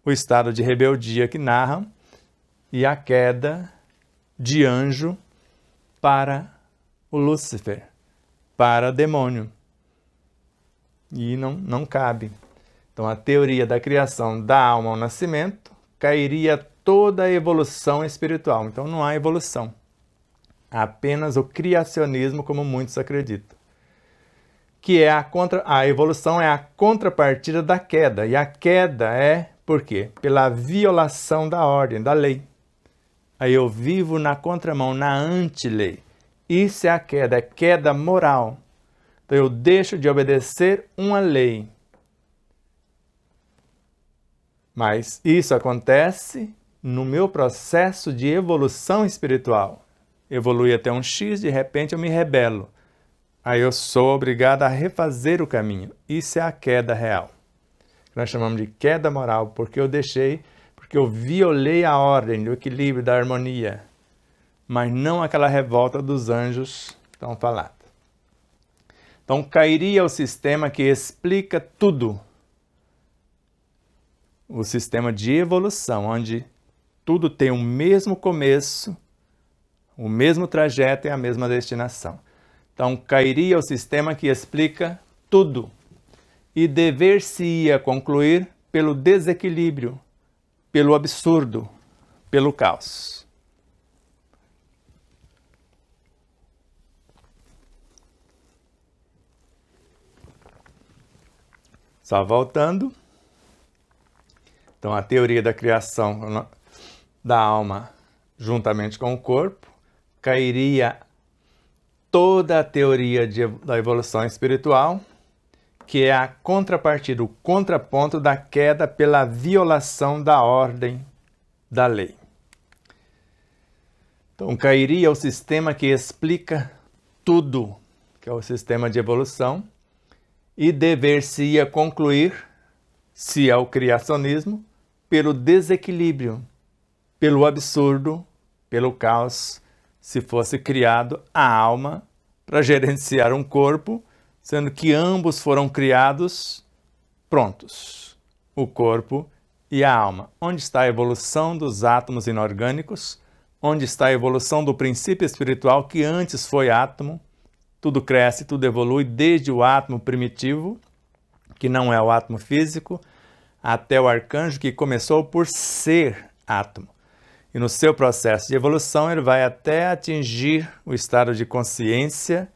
o estado de rebeldia que narram e a queda de anjo para o Lúcifer, para demônio. E não, não cabe. Então, a teoria da criação da alma ao nascimento cairia toda a evolução espiritual. Então, não há evolução apenas o criacionismo, como muitos acreditam. Que é a contra a evolução é a contrapartida da queda, e a queda é por quê? Pela violação da ordem, da lei. Aí eu vivo na contramão, na antilei. Isso é a queda, é queda moral. Então eu deixo de obedecer uma lei. Mas isso acontece no meu processo de evolução espiritual evolui até um X, de repente eu me rebelo. Aí eu sou obrigado a refazer o caminho. Isso é a queda real. Nós chamamos de queda moral, porque eu deixei, porque eu violei a ordem o equilíbrio, da harmonia, mas não aquela revolta dos anjos tão falada. Então cairia o sistema que explica tudo. O sistema de evolução, onde tudo tem o mesmo começo o mesmo trajeto e é a mesma destinação. Então, cairia o sistema que explica tudo e dever-se-ia concluir pelo desequilíbrio, pelo absurdo, pelo caos. Só voltando. Então, a teoria da criação da alma juntamente com o corpo cairia toda a teoria de, da evolução espiritual, que é a contrapartida, o contraponto da queda pela violação da ordem da lei. Então, cairia o sistema que explica tudo, que é o sistema de evolução, e dever-se-ia concluir, se é o criacionismo, pelo desequilíbrio, pelo absurdo, pelo caos se fosse criado a alma para gerenciar um corpo, sendo que ambos foram criados prontos, o corpo e a alma. Onde está a evolução dos átomos inorgânicos? Onde está a evolução do princípio espiritual que antes foi átomo? Tudo cresce, tudo evolui desde o átomo primitivo, que não é o átomo físico, até o arcanjo que começou por ser átomo. E no seu processo de evolução, ele vai até atingir o estado de consciência,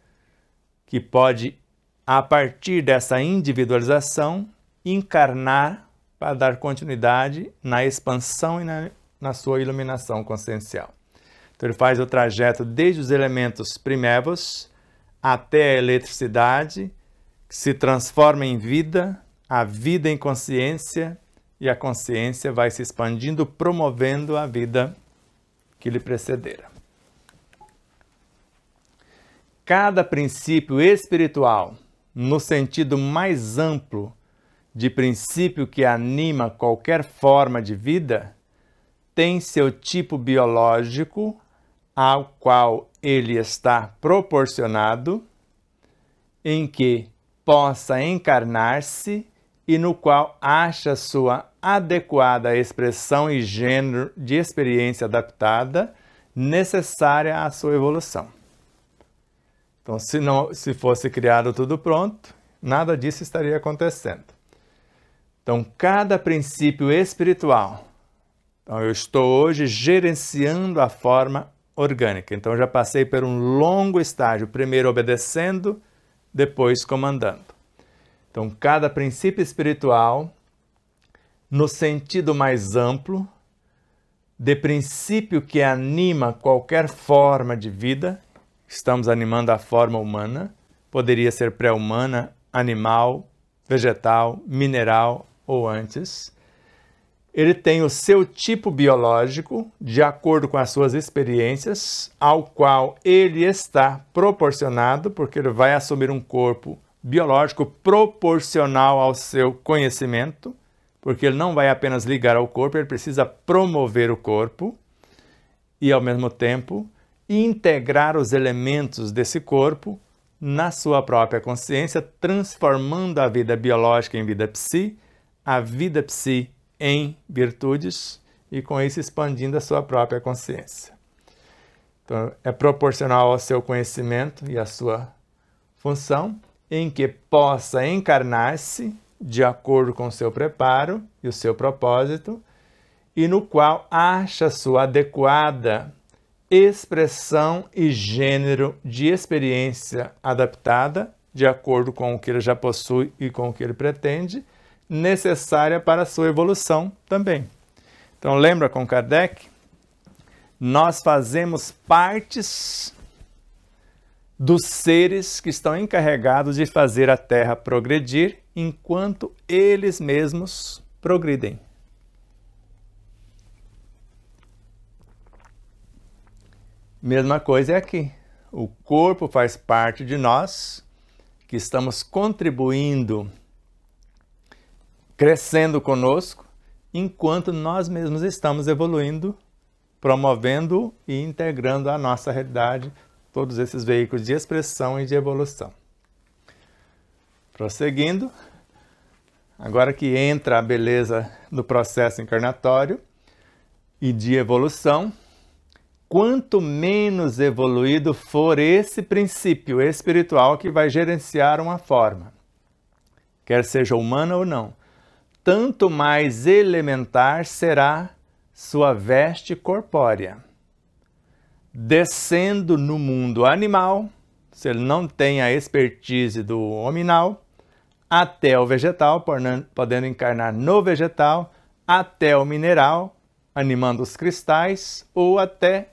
que pode, a partir dessa individualização, encarnar para dar continuidade na expansão e na, na sua iluminação consciencial. Então, ele faz o trajeto desde os elementos primevos até a eletricidade, que se transforma em vida, a vida em consciência, e a consciência vai se expandindo, promovendo a vida que lhe precedera. Cada princípio espiritual, no sentido mais amplo de princípio que anima qualquer forma de vida, tem seu tipo biológico ao qual ele está proporcionado, em que possa encarnar-se e no qual acha sua adequada à expressão e gênero de experiência adaptada necessária à sua evolução. Então, se, não, se fosse criado tudo pronto, nada disso estaria acontecendo. Então, cada princípio espiritual. Então, eu estou hoje gerenciando a forma orgânica. Então, já passei por um longo estágio, primeiro obedecendo, depois comandando. Então, cada princípio espiritual no sentido mais amplo, de princípio que anima qualquer forma de vida, estamos animando a forma humana, poderia ser pré-humana, animal, vegetal, mineral ou antes. Ele tem o seu tipo biológico, de acordo com as suas experiências, ao qual ele está proporcionado, porque ele vai assumir um corpo biológico proporcional ao seu conhecimento porque ele não vai apenas ligar ao corpo, ele precisa promover o corpo e, ao mesmo tempo, integrar os elementos desse corpo na sua própria consciência, transformando a vida biológica em vida psi, a vida psi em virtudes e com isso expandindo a sua própria consciência. Então, é proporcional ao seu conhecimento e à sua função, em que possa encarnar-se de acordo com o seu preparo e o seu propósito, e no qual acha sua adequada expressão e gênero de experiência adaptada, de acordo com o que ele já possui e com o que ele pretende, necessária para a sua evolução também. Então, lembra com Kardec? Nós fazemos partes dos seres que estão encarregados de fazer a Terra progredir enquanto eles mesmos progridem. Mesma coisa é aqui. O corpo faz parte de nós, que estamos contribuindo, crescendo conosco, enquanto nós mesmos estamos evoluindo, promovendo e integrando a nossa realidade todos esses veículos de expressão e de evolução. Prosseguindo, agora que entra a beleza do processo encarnatório e de evolução, quanto menos evoluído for esse princípio espiritual que vai gerenciar uma forma, quer seja humana ou não, tanto mais elementar será sua veste corpórea. Descendo no mundo animal, se ele não tem a expertise do hominal, até o vegetal, podendo encarnar no vegetal, até o mineral, animando os cristais, ou até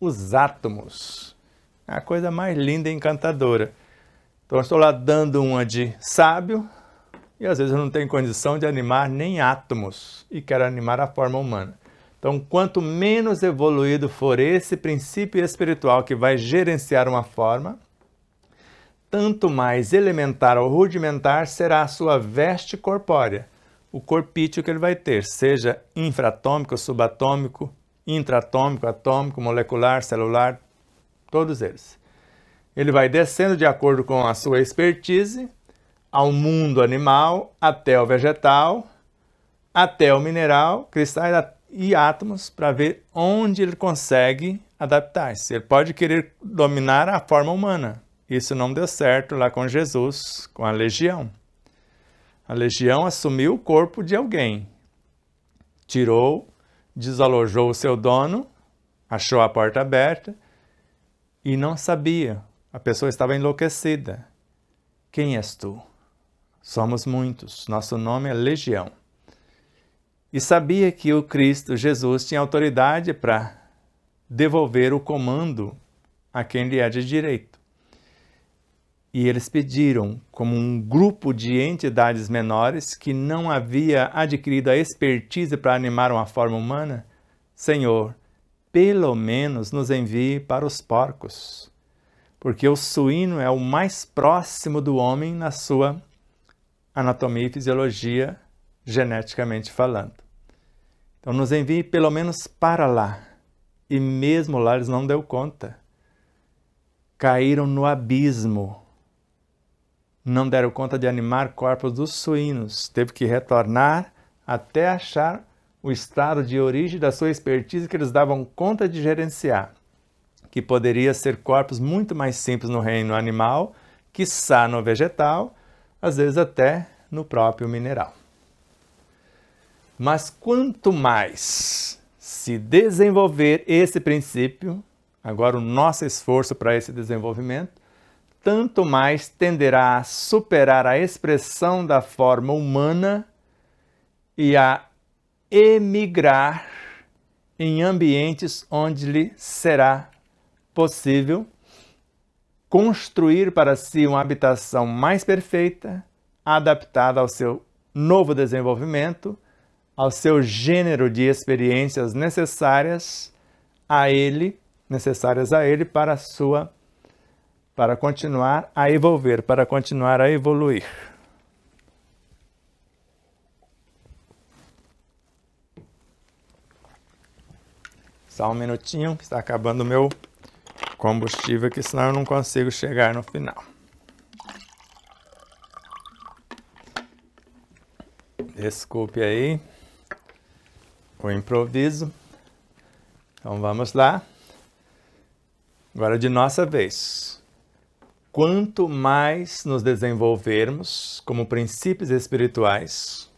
os átomos. É a coisa mais linda e encantadora. Então, eu estou lá dando uma de sábio, e às vezes eu não tenho condição de animar nem átomos, e quero animar a forma humana. Então, quanto menos evoluído for esse princípio espiritual que vai gerenciar uma forma, tanto mais elementar ou rudimentar será a sua veste corpórea, o corpício que ele vai ter, seja infratômico, subatômico, intratômico, atômico, molecular, celular, todos eles. Ele vai descendo de acordo com a sua expertise ao mundo animal, até o vegetal, até o mineral, cristais e átomos para ver onde ele consegue adaptar-se. Ele pode querer dominar a forma humana, isso não deu certo lá com Jesus, com a legião. A legião assumiu o corpo de alguém, tirou, desalojou o seu dono, achou a porta aberta e não sabia. A pessoa estava enlouquecida. Quem és tu? Somos muitos. Nosso nome é Legião. E sabia que o Cristo Jesus tinha autoridade para devolver o comando a quem lhe é de direito. E eles pediram, como um grupo de entidades menores que não havia adquirido a expertise para animar uma forma humana, Senhor, pelo menos nos envie para os porcos, porque o suíno é o mais próximo do homem na sua anatomia e fisiologia, geneticamente falando. Então, nos envie pelo menos para lá. E mesmo lá eles não deu conta. Caíram no abismo não deram conta de animar corpos dos suínos. Teve que retornar até achar o estado de origem da sua expertise que eles davam conta de gerenciar, que poderia ser corpos muito mais simples no reino animal, quiçá no vegetal, às vezes até no próprio mineral. Mas quanto mais se desenvolver esse princípio, agora o nosso esforço para esse desenvolvimento, tanto mais tenderá a superar a expressão da forma humana e a emigrar em ambientes onde lhe será possível construir para si uma habitação mais perfeita, adaptada ao seu novo desenvolvimento, ao seu gênero de experiências necessárias a ele, necessárias a ele para a sua para continuar a evolver, para continuar a evoluir. Só um minutinho, que está acabando o meu combustível aqui, senão eu não consigo chegar no final. Desculpe aí o improviso. Então vamos lá. Agora de nossa vez quanto mais nos desenvolvermos como princípios espirituais,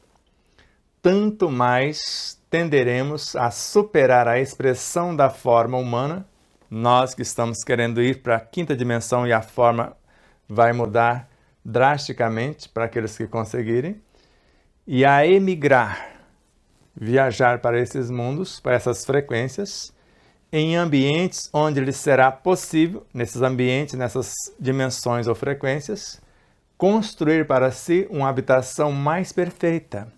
tanto mais tenderemos a superar a expressão da forma humana. Nós que estamos querendo ir para a quinta dimensão e a forma vai mudar drasticamente para aqueles que conseguirem, e a emigrar, viajar para esses mundos, para essas frequências, em ambientes onde lhe será possível, nesses ambientes, nessas dimensões ou frequências, construir para si uma habitação mais perfeita,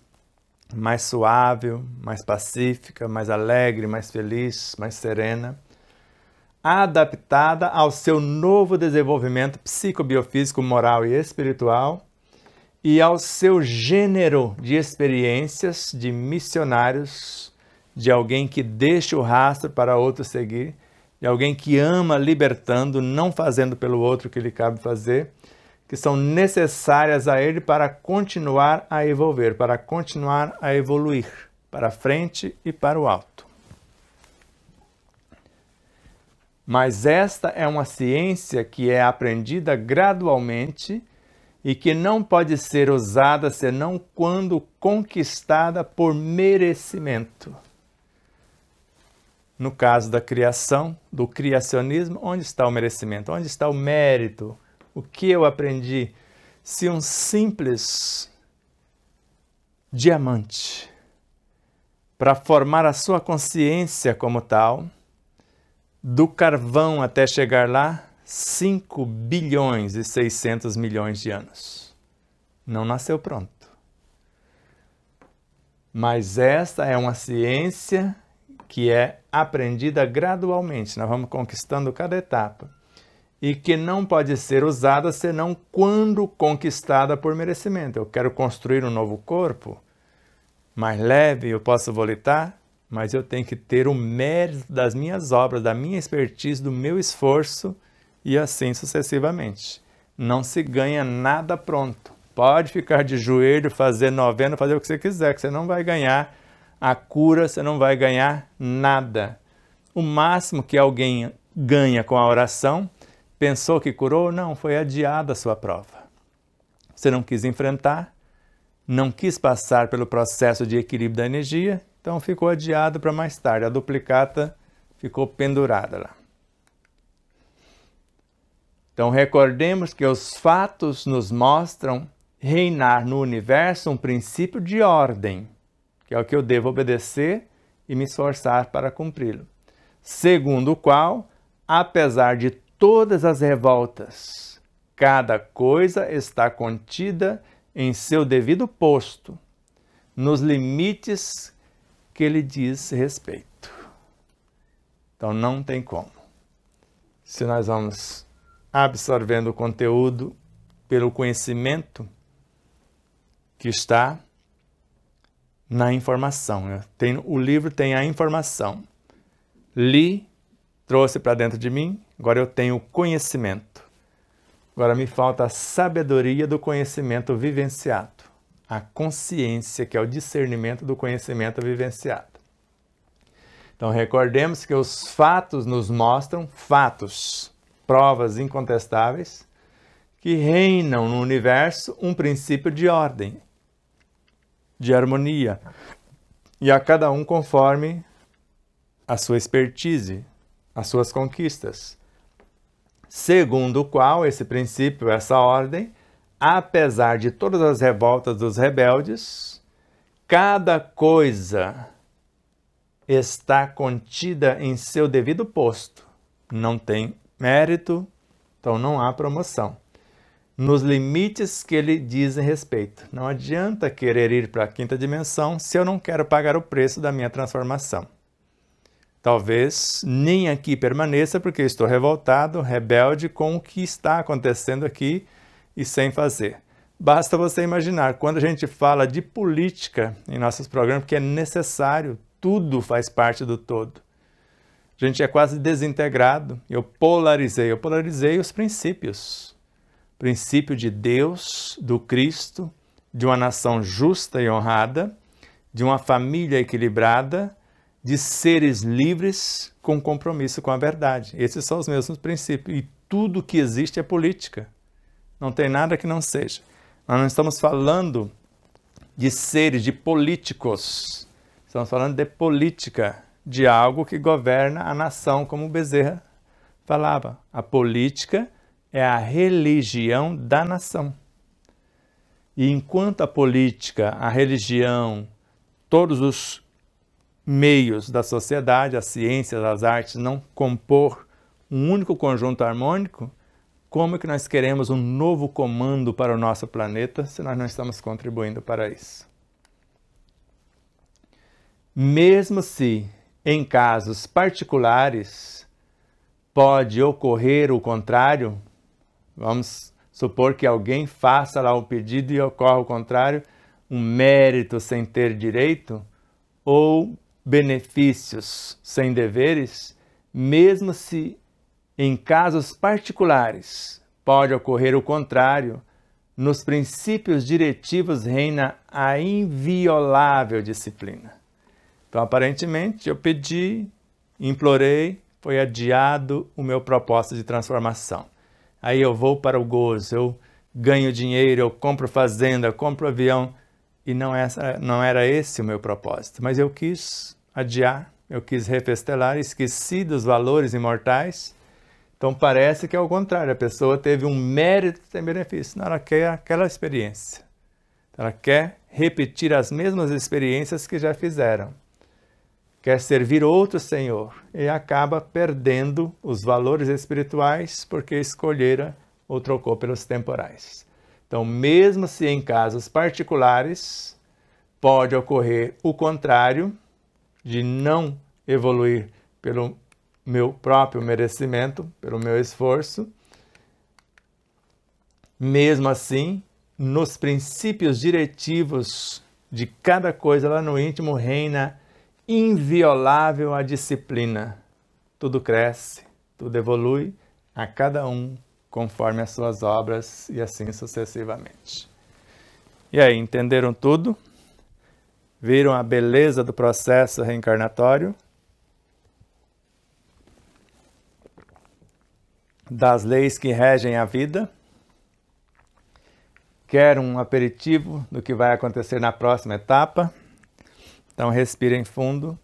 mais suave, mais pacífica, mais alegre, mais feliz, mais serena, adaptada ao seu novo desenvolvimento psicobiofísico, moral e espiritual e ao seu gênero de experiências de missionários de alguém que deixa o rastro para outro seguir, de alguém que ama libertando, não fazendo pelo outro o que lhe cabe fazer, que são necessárias a ele para continuar a evolver, para continuar a evoluir para frente e para o alto. Mas esta é uma ciência que é aprendida gradualmente e que não pode ser usada senão quando conquistada por merecimento. No caso da criação, do criacionismo, onde está o merecimento? Onde está o mérito? O que eu aprendi? Se um simples diamante, para formar a sua consciência como tal, do carvão até chegar lá, 5 bilhões e 600 milhões de anos. Não nasceu pronto. Mas esta é uma ciência que é aprendida gradualmente, nós vamos conquistando cada etapa, e que não pode ser usada senão quando conquistada por merecimento. Eu quero construir um novo corpo, mais leve, eu posso volitar, mas eu tenho que ter o mérito das minhas obras, da minha expertise, do meu esforço e assim sucessivamente. Não se ganha nada pronto. Pode ficar de joelho, fazer novena, fazer o que você quiser, que você não vai ganhar a cura você não vai ganhar nada. O máximo que alguém ganha com a oração, pensou que curou? Não, foi adiada a sua prova. Você não quis enfrentar, não quis passar pelo processo de equilíbrio da energia, então ficou adiado para mais tarde. A duplicata ficou pendurada lá. Então recordemos que os fatos nos mostram reinar no universo um princípio de ordem que é o que eu devo obedecer e me esforçar para cumpri-lo. Segundo o qual, apesar de todas as revoltas, cada coisa está contida em seu devido posto, nos limites que lhe diz respeito. Então não tem como. Se nós vamos absorvendo o conteúdo pelo conhecimento que está na informação. Eu tenho, o livro tem a informação. Li, trouxe para dentro de mim, agora eu tenho conhecimento. Agora me falta a sabedoria do conhecimento vivenciado, a consciência, que é o discernimento do conhecimento vivenciado. Então recordemos que os fatos nos mostram fatos, provas incontestáveis, que reinam no universo um princípio de ordem, de harmonia, e a cada um conforme a sua expertise, as suas conquistas. Segundo o qual esse princípio, essa ordem, apesar de todas as revoltas dos rebeldes, cada coisa está contida em seu devido posto. Não tem mérito, então não há promoção nos limites que ele dizem respeito. Não adianta querer ir para a quinta dimensão se eu não quero pagar o preço da minha transformação. Talvez nem aqui permaneça, porque estou revoltado, rebelde com o que está acontecendo aqui e sem fazer. Basta você imaginar, quando a gente fala de política em nossos programas, que é necessário, tudo faz parte do todo. A gente é quase desintegrado. Eu polarizei, eu polarizei os princípios princípio de Deus, do Cristo, de uma nação justa e honrada, de uma família equilibrada, de seres livres com compromisso com a verdade. Esses são os mesmos princípios. E tudo que existe é política. Não tem nada que não seja. Nós não estamos falando de seres, de políticos. Estamos falando de política, de algo que governa a nação, como Bezerra falava. A política é a religião da nação. E enquanto a política, a religião, todos os meios da sociedade, as ciências, as artes, não compor um único conjunto harmônico, como é que nós queremos um novo comando para o nosso planeta se nós não estamos contribuindo para isso? Mesmo se, em casos particulares, pode ocorrer o contrário, Vamos supor que alguém faça lá um pedido e ocorra o contrário, um mérito sem ter direito ou benefícios sem deveres, mesmo se em casos particulares pode ocorrer o contrário, nos princípios diretivos reina a inviolável disciplina. Então, aparentemente, eu pedi, implorei, foi adiado o meu propósito de transformação aí eu vou para o gozo, eu ganho dinheiro, eu compro fazenda, eu compro avião. E não, essa, não era esse o meu propósito. Mas eu quis adiar, eu quis refestelar, esqueci dos valores imortais. Então parece que é o contrário, a pessoa teve um mérito sem benefício. Não, ela quer aquela experiência. Ela quer repetir as mesmas experiências que já fizeram quer servir outro senhor e acaba perdendo os valores espirituais porque escolhera ou trocou pelos temporais. Então, mesmo se em casos particulares pode ocorrer o contrário de não evoluir pelo meu próprio merecimento, pelo meu esforço, mesmo assim, nos princípios diretivos de cada coisa lá no íntimo reina inviolável a disciplina. Tudo cresce, tudo evolui, a cada um conforme as suas obras e assim sucessivamente. E aí, entenderam tudo? Viram a beleza do processo reencarnatório? Das leis que regem a vida? Quer um aperitivo do que vai acontecer na próxima etapa? Então, respirem fundo.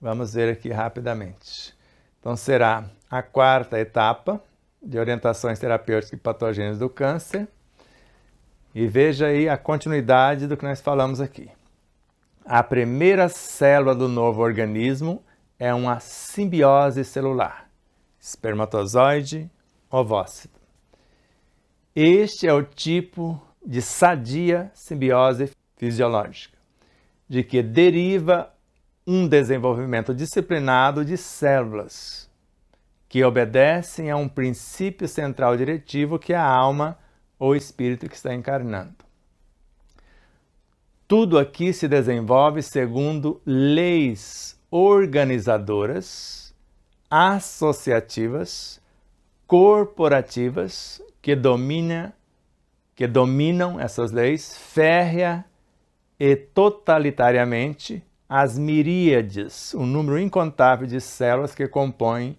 Vamos ver aqui rapidamente. Então, será a quarta etapa de orientações terapêuticas e patogênios do câncer. E veja aí a continuidade do que nós falamos aqui. A primeira célula do novo organismo é uma simbiose celular, espermatozoide, ovócito. Este é o tipo de sadia simbiose fisiológica de que deriva um desenvolvimento disciplinado de células que obedecem a um princípio central diretivo que é a alma ou espírito que está encarnando. Tudo aqui se desenvolve segundo leis organizadoras, associativas, corporativas que domina que dominam essas leis férrea e totalitariamente as miríades, um número incontável de células que compõem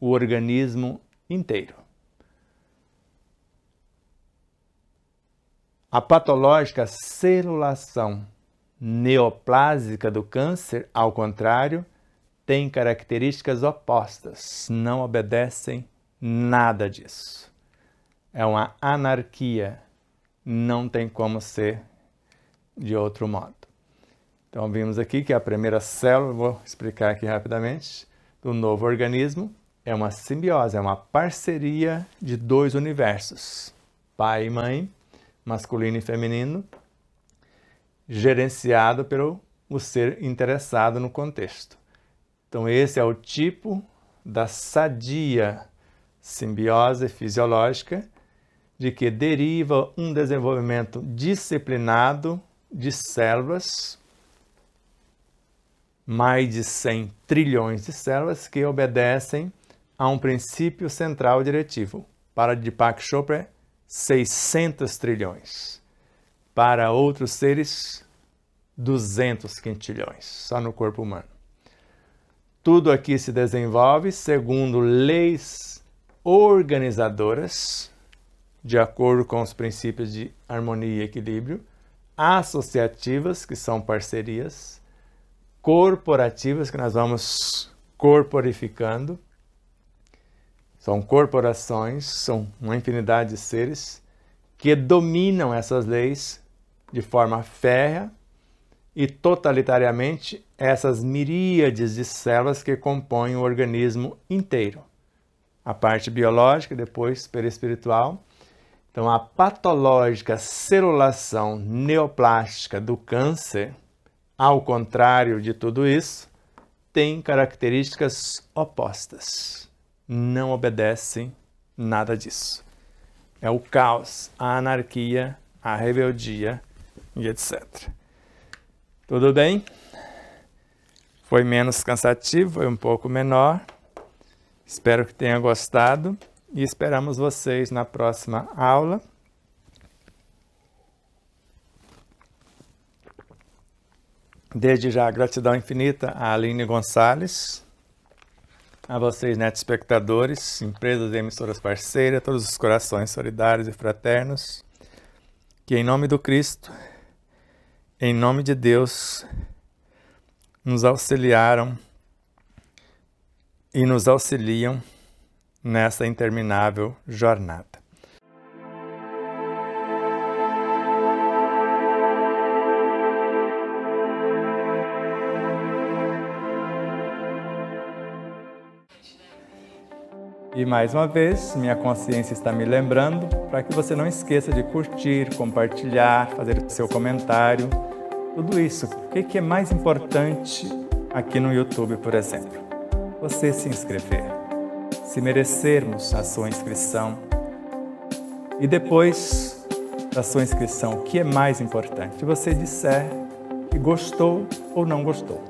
o organismo inteiro. A patológica celulação neoplásica do câncer, ao contrário, tem características opostas, não obedecem nada disso. É uma anarquia, não tem como ser de outro modo. Então, vimos aqui que a primeira célula, vou explicar aqui rapidamente, do novo organismo é uma simbiose, é uma parceria de dois universos, pai e mãe, masculino e feminino, gerenciado pelo o ser interessado no contexto. Então, esse é o tipo da sadia simbiose fisiológica de que deriva um desenvolvimento disciplinado de células, mais de 100 trilhões de células que obedecem a um princípio central diretivo. Para Deepak Chopra, 600 trilhões. Para outros seres, 200 quintilhões, só no corpo humano. Tudo aqui se desenvolve segundo leis organizadoras, de acordo com os princípios de harmonia e equilíbrio, associativas, que são parcerias, corporativas, que nós vamos corporificando, são corporações, são uma infinidade de seres que dominam essas leis de forma férrea e totalitariamente essas miríades de células que compõem o organismo inteiro. A parte biológica, depois perispiritual, então, a patológica celulação neoplástica do câncer, ao contrário de tudo isso, tem características opostas. Não obedecem nada disso. É o caos, a anarquia, a rebeldia e etc. Tudo bem? Foi menos cansativo, foi um pouco menor. Espero que tenha gostado e esperamos vocês na próxima aula. Desde já, gratidão infinita a Aline Gonçalves, a vocês, netos espectadores, empresas e emissoras parceiras, todos os corações solidários e fraternos, que em nome do Cristo, em nome de Deus, nos auxiliaram e nos auxiliam nessa interminável jornada. E mais uma vez, minha consciência está me lembrando para que você não esqueça de curtir, compartilhar, fazer o seu comentário, tudo isso. O que é mais importante aqui no YouTube, por exemplo? Você se inscrever se merecermos a sua inscrição. E depois da sua inscrição, o que é mais importante? Você disser que gostou ou não gostou.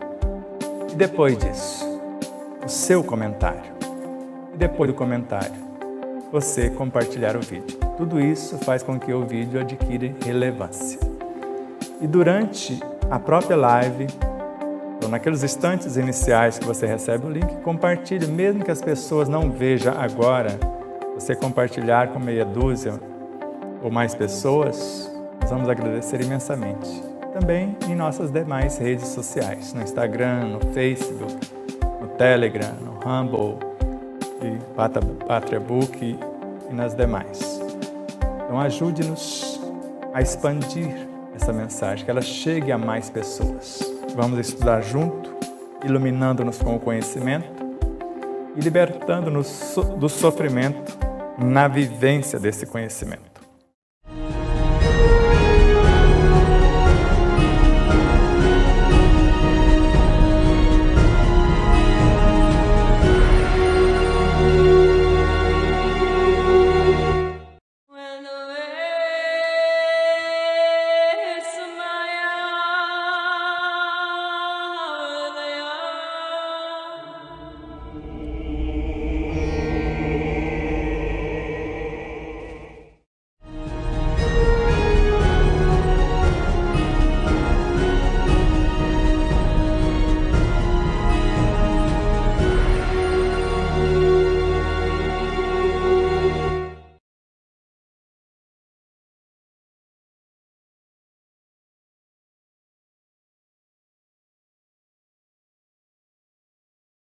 E depois disso, o seu comentário. E depois do comentário, você compartilhar o vídeo. Tudo isso faz com que o vídeo adquira relevância. E durante a própria live, então, naqueles instantes iniciais que você recebe o link, compartilhe, mesmo que as pessoas não vejam agora. Você compartilhar com meia dúzia ou mais pessoas, nós vamos agradecer imensamente. Também em nossas demais redes sociais, no Instagram, no Facebook, no Telegram, no Humble, e Pátria Book e nas demais. Então ajude-nos a expandir essa mensagem, que ela chegue a mais pessoas vamos estudar junto, iluminando-nos com o conhecimento e libertando-nos do sofrimento na vivência desse conhecimento.